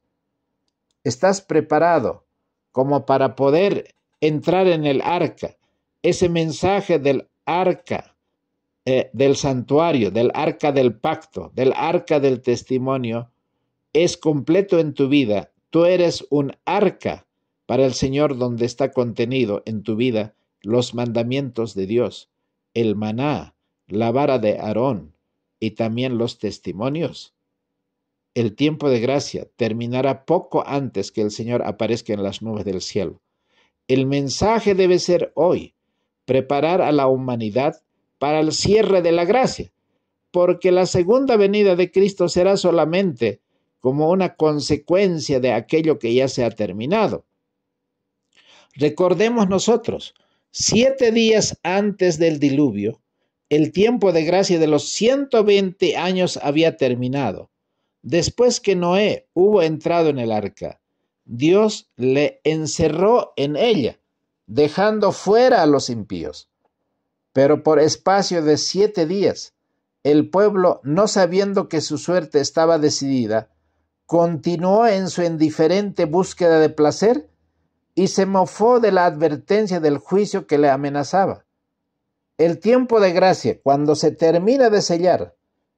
¿Estás preparado como para poder entrar en el arca? Ese mensaje del arca, eh, del santuario, del arca del pacto, del arca del testimonio, es completo en tu vida. Tú eres un arca para el Señor donde está contenido en tu vida los mandamientos de Dios el maná, la vara de Aarón y también los testimonios. El tiempo de gracia terminará poco antes que el Señor aparezca en las nubes del cielo. El mensaje debe ser hoy, preparar a la humanidad para el cierre de la gracia, porque la segunda venida de Cristo será solamente como una consecuencia de aquello que ya se ha terminado. Recordemos nosotros, siete días antes del diluvio, el tiempo de gracia de los 120 años había terminado. Después que Noé hubo entrado en el arca, Dios le encerró en ella, dejando fuera a los impíos. Pero por espacio de siete días, el pueblo, no sabiendo que su suerte estaba decidida, continuó en su indiferente búsqueda de placer y se mofó de la advertencia del juicio que le amenazaba. El tiempo de gracia, cuando se termina de sellar,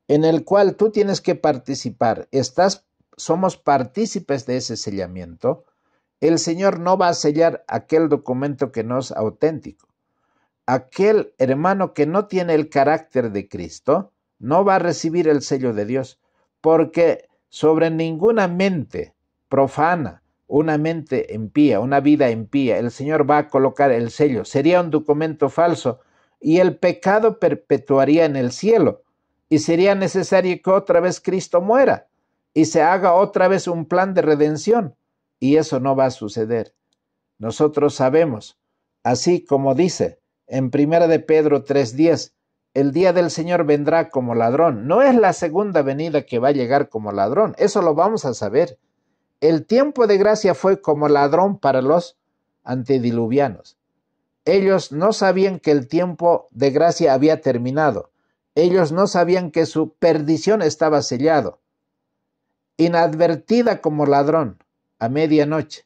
en el cual tú tienes que participar, estás, somos partícipes de ese sellamiento, el Señor no va a sellar aquel documento que no es auténtico. Aquel hermano que no tiene el carácter de Cristo no va a recibir el sello de Dios, porque sobre ninguna mente profana, una mente impía, una vida impía. El Señor va a colocar el sello. Sería un documento falso y el pecado perpetuaría en el cielo. Y sería necesario que otra vez Cristo muera y se haga otra vez un plan de redención. Y eso no va a suceder. Nosotros sabemos, así como dice en Primera de Pedro 3:10, el día del Señor vendrá como ladrón. No es la segunda venida que va a llegar como ladrón, eso lo vamos a saber. El tiempo de gracia fue como ladrón para los antediluvianos. Ellos no sabían que el tiempo de gracia había terminado. Ellos no sabían que su perdición estaba sellado. Inadvertida como ladrón, a medianoche,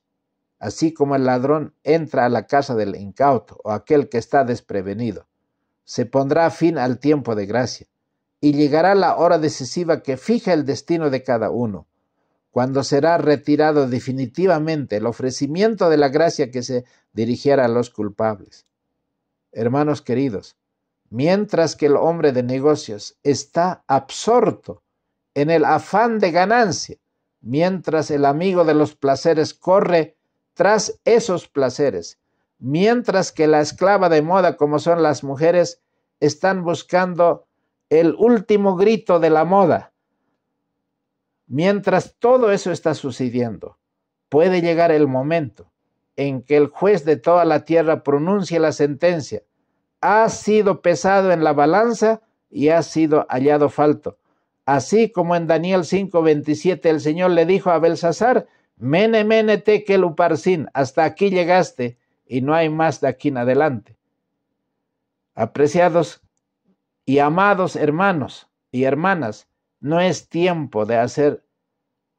así como el ladrón entra a la casa del incauto o aquel que está desprevenido, se pondrá fin al tiempo de gracia y llegará la hora decisiva que fija el destino de cada uno cuando será retirado definitivamente el ofrecimiento de la gracia que se dirigiera a los culpables. Hermanos queridos, mientras que el hombre de negocios está absorto en el afán de ganancia, mientras el amigo de los placeres corre tras esos placeres, mientras que la esclava de moda como son las mujeres están buscando el último grito de la moda, Mientras todo eso está sucediendo, puede llegar el momento en que el juez de toda la tierra pronuncie la sentencia. Ha sido pesado en la balanza y ha sido hallado falto. Así como en Daniel 5:27 el Señor le dijo a Belsasar, Mene, mene, hasta aquí llegaste y no hay más de aquí en adelante. Apreciados y amados hermanos y hermanas, no es tiempo de hacer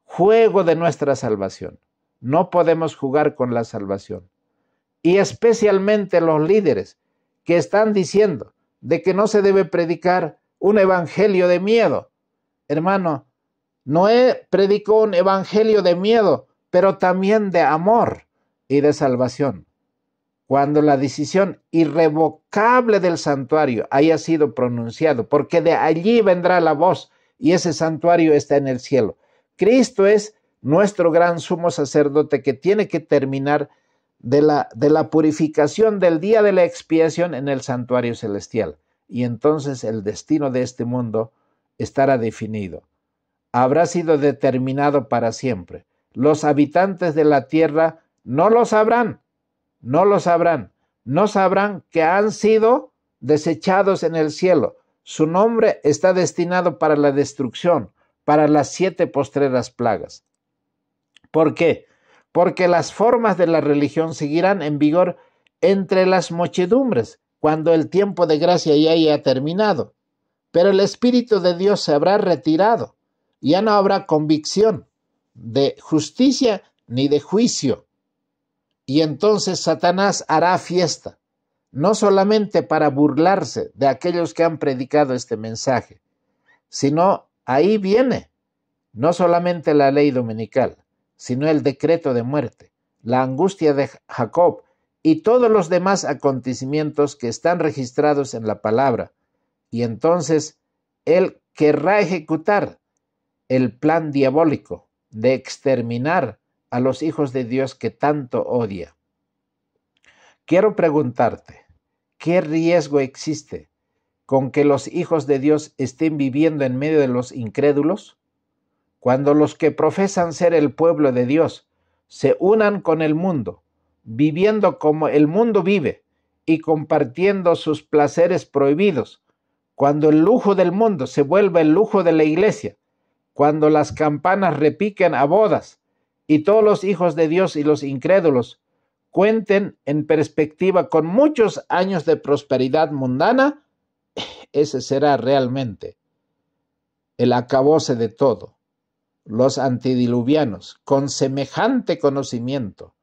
juego de nuestra salvación. No podemos jugar con la salvación. Y especialmente los líderes que están diciendo de que no se debe predicar un evangelio de miedo. Hermano, Noé predicó un evangelio de miedo, pero también de amor y de salvación. Cuando la decisión irrevocable del santuario haya sido pronunciado, porque de allí vendrá la voz y ese santuario está en el cielo. Cristo es nuestro gran sumo sacerdote que tiene que terminar de la, de la purificación del día de la expiación en el santuario celestial. Y entonces el destino de este mundo estará definido. Habrá sido determinado para siempre. Los habitantes de la tierra no lo sabrán, no lo sabrán, no sabrán que han sido desechados en el cielo, su nombre está destinado para la destrucción, para las siete postreras plagas. ¿Por qué? Porque las formas de la religión seguirán en vigor entre las muchedumbres, cuando el tiempo de gracia ya haya terminado. Pero el Espíritu de Dios se habrá retirado, ya no habrá convicción de justicia ni de juicio. Y entonces Satanás hará fiesta no solamente para burlarse de aquellos que han predicado este mensaje, sino ahí viene no solamente la ley dominical, sino el decreto de muerte, la angustia de Jacob y todos los demás acontecimientos que están registrados en la palabra. Y entonces él querrá ejecutar el plan diabólico de exterminar a los hijos de Dios que tanto odia. Quiero preguntarte, ¿Qué riesgo existe con que los hijos de Dios estén viviendo en medio de los incrédulos? Cuando los que profesan ser el pueblo de Dios se unan con el mundo, viviendo como el mundo vive y compartiendo sus placeres prohibidos, cuando el lujo del mundo se vuelva el lujo de la iglesia, cuando las campanas repiquen a bodas y todos los hijos de Dios y los incrédulos cuenten en perspectiva con muchos años de prosperidad mundana, ese será realmente el acabose de todo. Los antidiluvianos, con semejante conocimiento,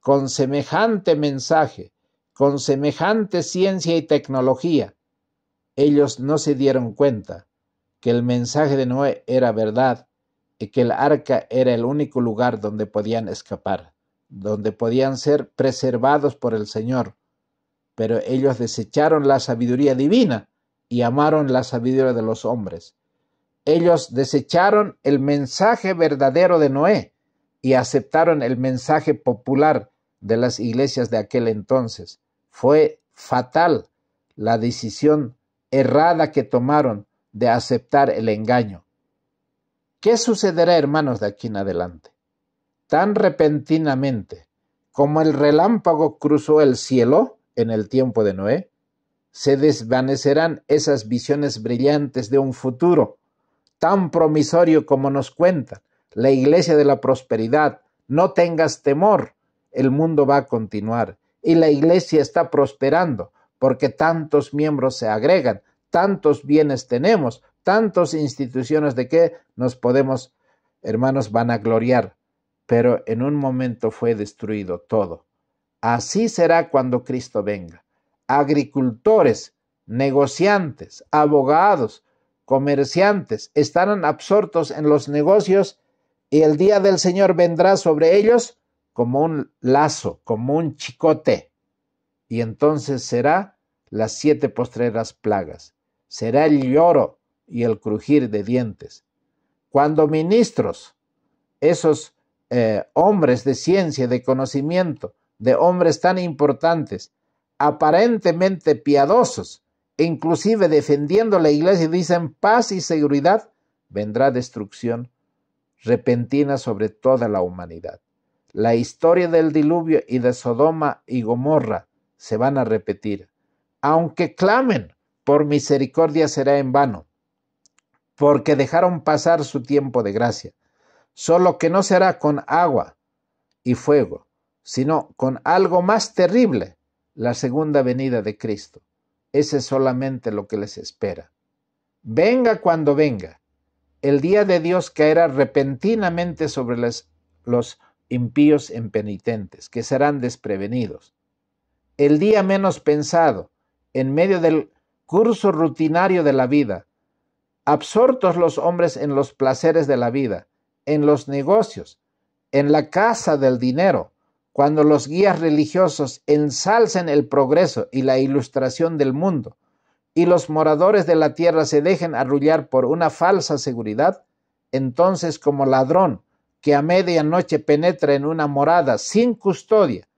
con semejante mensaje, con semejante ciencia y tecnología, ellos no se dieron cuenta que el mensaje de Noé era verdad y que el arca era el único lugar donde podían escapar donde podían ser preservados por el Señor. Pero ellos desecharon la sabiduría divina y amaron la sabiduría de los hombres. Ellos desecharon el mensaje verdadero de Noé y aceptaron el mensaje popular de las iglesias de aquel entonces. Fue fatal la decisión errada que tomaron de aceptar el engaño. ¿Qué sucederá, hermanos, de aquí en adelante? tan repentinamente como el relámpago cruzó el cielo en el tiempo de Noé, se desvanecerán esas visiones brillantes de un futuro tan promisorio como nos cuentan. La iglesia de la prosperidad, no tengas temor, el mundo va a continuar y la iglesia está prosperando porque tantos miembros se agregan, tantos bienes tenemos, tantas instituciones de que nos podemos, hermanos, van a gloriar pero en un momento fue destruido todo. Así será cuando Cristo venga. Agricultores, negociantes, abogados, comerciantes estarán absortos en los negocios y el día del Señor vendrá sobre ellos como un lazo, como un chicote. Y entonces será las siete postreras plagas, será el lloro y el crujir de dientes. Cuando ministros, esos eh, hombres de ciencia, de conocimiento, de hombres tan importantes, aparentemente piadosos, e inclusive defendiendo la iglesia, dicen paz y seguridad, vendrá destrucción repentina sobre toda la humanidad. La historia del diluvio y de Sodoma y Gomorra se van a repetir. Aunque clamen por misericordia será en vano, porque dejaron pasar su tiempo de gracia solo que no será con agua y fuego, sino con algo más terrible, la segunda venida de Cristo. Ese es solamente lo que les espera. Venga cuando venga, el día de Dios caerá repentinamente sobre los impíos impenitentes, que serán desprevenidos. El día menos pensado, en medio del curso rutinario de la vida, absortos los hombres en los placeres de la vida, en los negocios, en la casa del dinero, cuando los guías religiosos ensalcen el progreso y la ilustración del mundo, y los moradores de la tierra se dejen arrullar por una falsa seguridad, entonces como ladrón que a medianoche penetra en una morada sin custodia,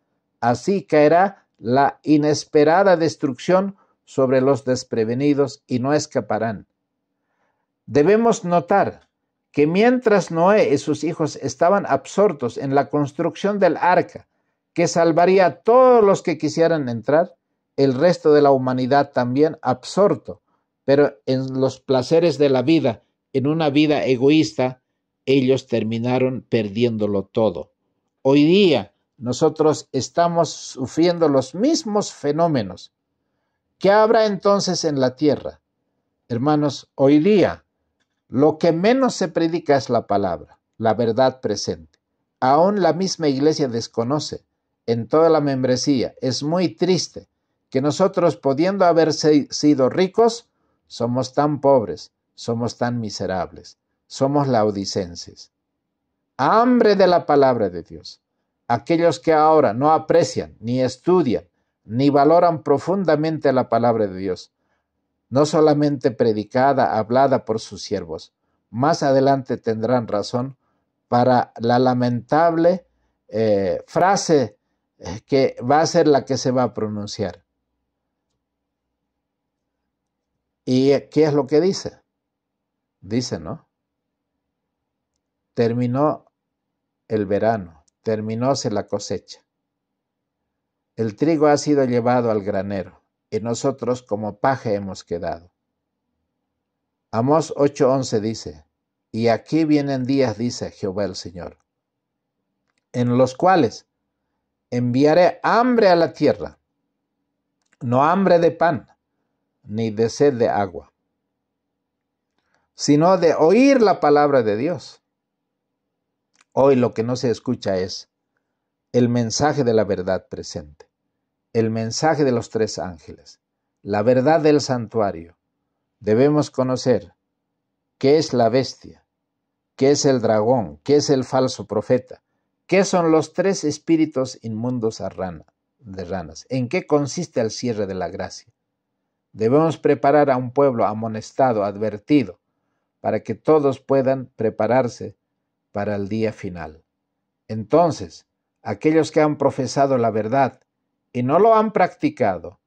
así caerá la inesperada destrucción sobre los desprevenidos y no escaparán. Debemos notar que mientras Noé y sus hijos estaban absortos en la construcción del arca, que salvaría a todos los que quisieran entrar, el resto de la humanidad también absorto, pero en los placeres de la vida, en una vida egoísta, ellos terminaron perdiéndolo todo. Hoy día nosotros estamos sufriendo los mismos fenómenos. ¿Qué habrá entonces en la tierra? Hermanos, hoy día lo que menos se predica es la palabra, la verdad presente. Aún la misma iglesia desconoce en toda la membresía. Es muy triste que nosotros, pudiendo haber sido ricos, somos tan pobres, somos tan miserables, somos laudicenses. Hambre de la palabra de Dios. Aquellos que ahora no aprecian, ni estudian, ni valoran profundamente la palabra de Dios, no solamente predicada, hablada por sus siervos. Más adelante tendrán razón para la lamentable eh, frase eh, que va a ser la que se va a pronunciar. ¿Y eh, qué es lo que dice? Dice, ¿no? Terminó el verano, terminóse la cosecha. El trigo ha sido llevado al granero y nosotros como paje hemos quedado. Amós 8:11 dice, y aquí vienen días, dice Jehová el Señor, en los cuales enviaré hambre a la tierra, no hambre de pan, ni de sed de agua, sino de oír la palabra de Dios. Hoy lo que no se escucha es el mensaje de la verdad presente el mensaje de los tres ángeles, la verdad del santuario. Debemos conocer qué es la bestia, qué es el dragón, qué es el falso profeta, qué son los tres espíritus inmundos de ranas, en qué consiste el cierre de la gracia. Debemos preparar a un pueblo amonestado, advertido, para que todos puedan prepararse para el día final. Entonces, aquellos que han profesado la verdad y no lo han practicado,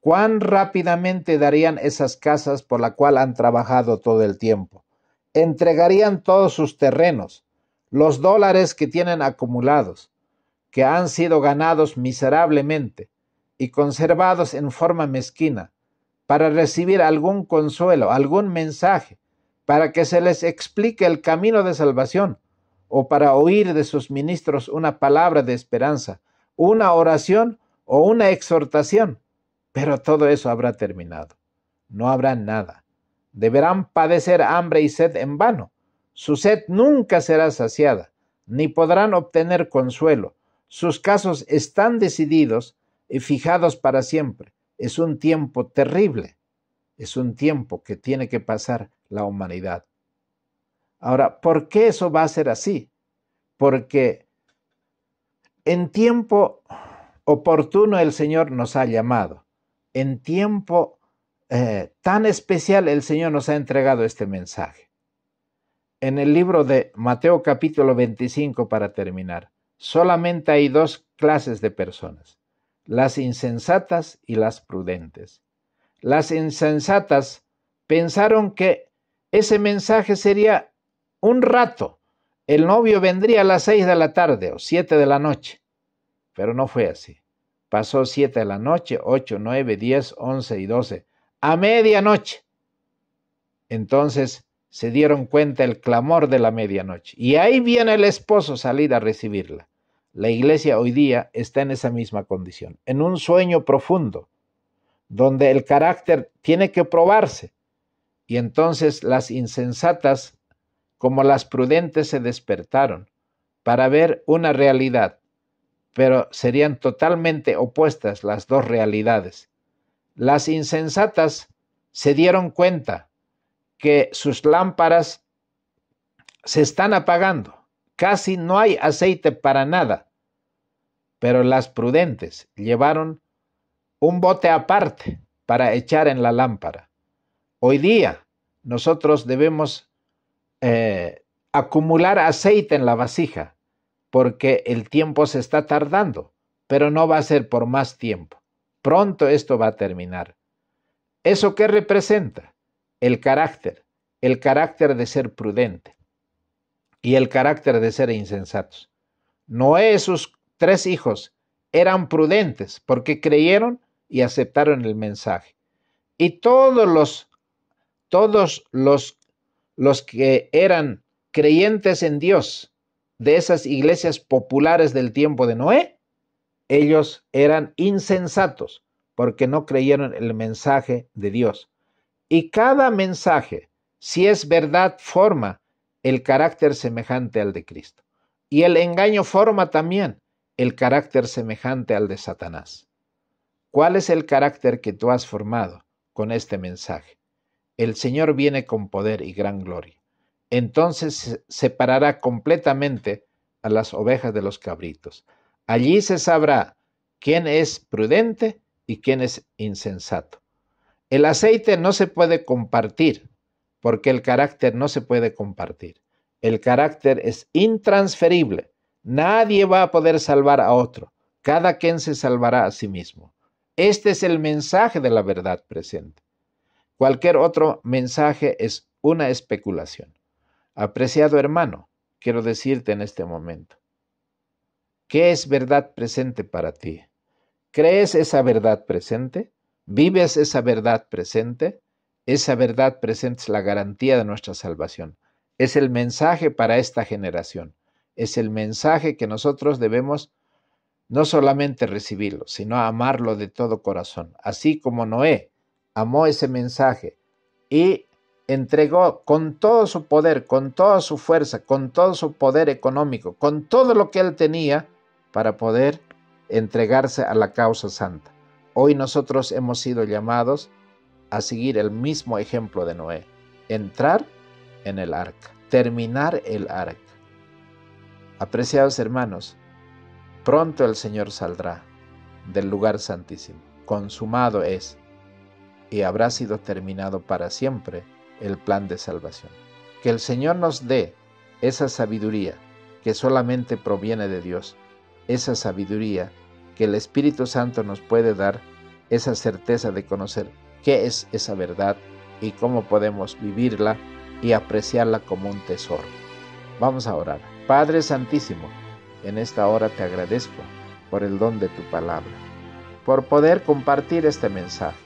cuán rápidamente darían esas casas por la cual han trabajado todo el tiempo. Entregarían todos sus terrenos, los dólares que tienen acumulados, que han sido ganados miserablemente y conservados en forma mezquina, para recibir algún consuelo, algún mensaje, para que se les explique el camino de salvación, o para oír de sus ministros una palabra de esperanza, una oración o una exhortación, pero todo eso habrá terminado. No habrá nada. Deberán padecer hambre y sed en vano. Su sed nunca será saciada, ni podrán obtener consuelo. Sus casos están decididos y fijados para siempre. Es un tiempo terrible. Es un tiempo que tiene que pasar la humanidad. Ahora, ¿por qué eso va a ser así? Porque en tiempo oportuno el Señor nos ha llamado. En tiempo eh, tan especial el Señor nos ha entregado este mensaje. En el libro de Mateo capítulo 25, para terminar, solamente hay dos clases de personas, las insensatas y las prudentes. Las insensatas pensaron que ese mensaje sería un rato. El novio vendría a las seis de la tarde o siete de la noche pero no fue así. Pasó siete de la noche, ocho, nueve, diez, once y doce. A medianoche. Entonces se dieron cuenta el clamor de la medianoche. Y ahí viene el esposo salir a recibirla. La iglesia hoy día está en esa misma condición, en un sueño profundo, donde el carácter tiene que probarse. Y entonces las insensatas como las prudentes se despertaron para ver una realidad pero serían totalmente opuestas las dos realidades. Las insensatas se dieron cuenta que sus lámparas se están apagando, casi no hay aceite para nada, pero las prudentes llevaron un bote aparte para echar en la lámpara. Hoy día nosotros debemos eh, acumular aceite en la vasija porque el tiempo se está tardando, pero no va a ser por más tiempo. Pronto esto va a terminar. ¿Eso qué representa? El carácter, el carácter de ser prudente y el carácter de ser insensatos. Noé y sus tres hijos eran prudentes porque creyeron y aceptaron el mensaje. Y todos los todos los los que eran creyentes en Dios de esas iglesias populares del tiempo de Noé, ellos eran insensatos porque no creyeron el mensaje de Dios. Y cada mensaje, si es verdad, forma el carácter semejante al de Cristo. Y el engaño forma también el carácter semejante al de Satanás. ¿Cuál es el carácter que tú has formado con este mensaje? El Señor viene con poder y gran gloria. Entonces separará completamente a las ovejas de los cabritos. Allí se sabrá quién es prudente y quién es insensato. El aceite no se puede compartir, porque el carácter no se puede compartir. El carácter es intransferible. Nadie va a poder salvar a otro. Cada quien se salvará a sí mismo. Este es el mensaje de la verdad presente. Cualquier otro mensaje es una especulación. Apreciado hermano, quiero decirte en este momento, ¿qué es verdad presente para ti? ¿Crees esa verdad presente? ¿Vives esa verdad presente? Esa verdad presente es la garantía de nuestra salvación. Es el mensaje para esta generación. Es el mensaje que nosotros debemos no solamente recibirlo, sino amarlo de todo corazón. Así como Noé amó ese mensaje y entregó con todo su poder, con toda su fuerza, con todo su poder económico, con todo lo que él tenía para poder entregarse a la causa santa. Hoy nosotros hemos sido llamados a seguir el mismo ejemplo de Noé, entrar en el arca, terminar el arca. Apreciados hermanos, pronto el Señor saldrá del lugar santísimo, consumado es, y habrá sido terminado para siempre el plan de salvación. Que el Señor nos dé esa sabiduría que solamente proviene de Dios, esa sabiduría que el Espíritu Santo nos puede dar, esa certeza de conocer qué es esa verdad y cómo podemos vivirla y apreciarla como un tesoro. Vamos a orar. Padre Santísimo, en esta hora te agradezco por el don de tu palabra, por poder compartir este mensaje,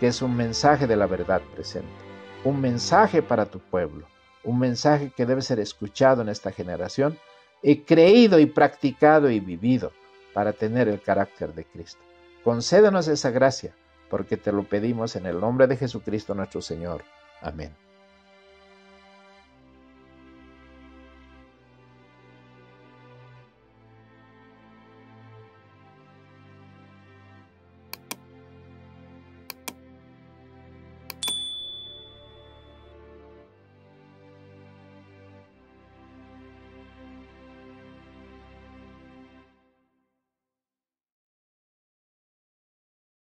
que es un mensaje de la verdad presente un mensaje para tu pueblo, un mensaje que debe ser escuchado en esta generación y creído y practicado y vivido para tener el carácter de Cristo. Concédenos esa gracia, porque te lo pedimos en el nombre de Jesucristo nuestro Señor. Amén.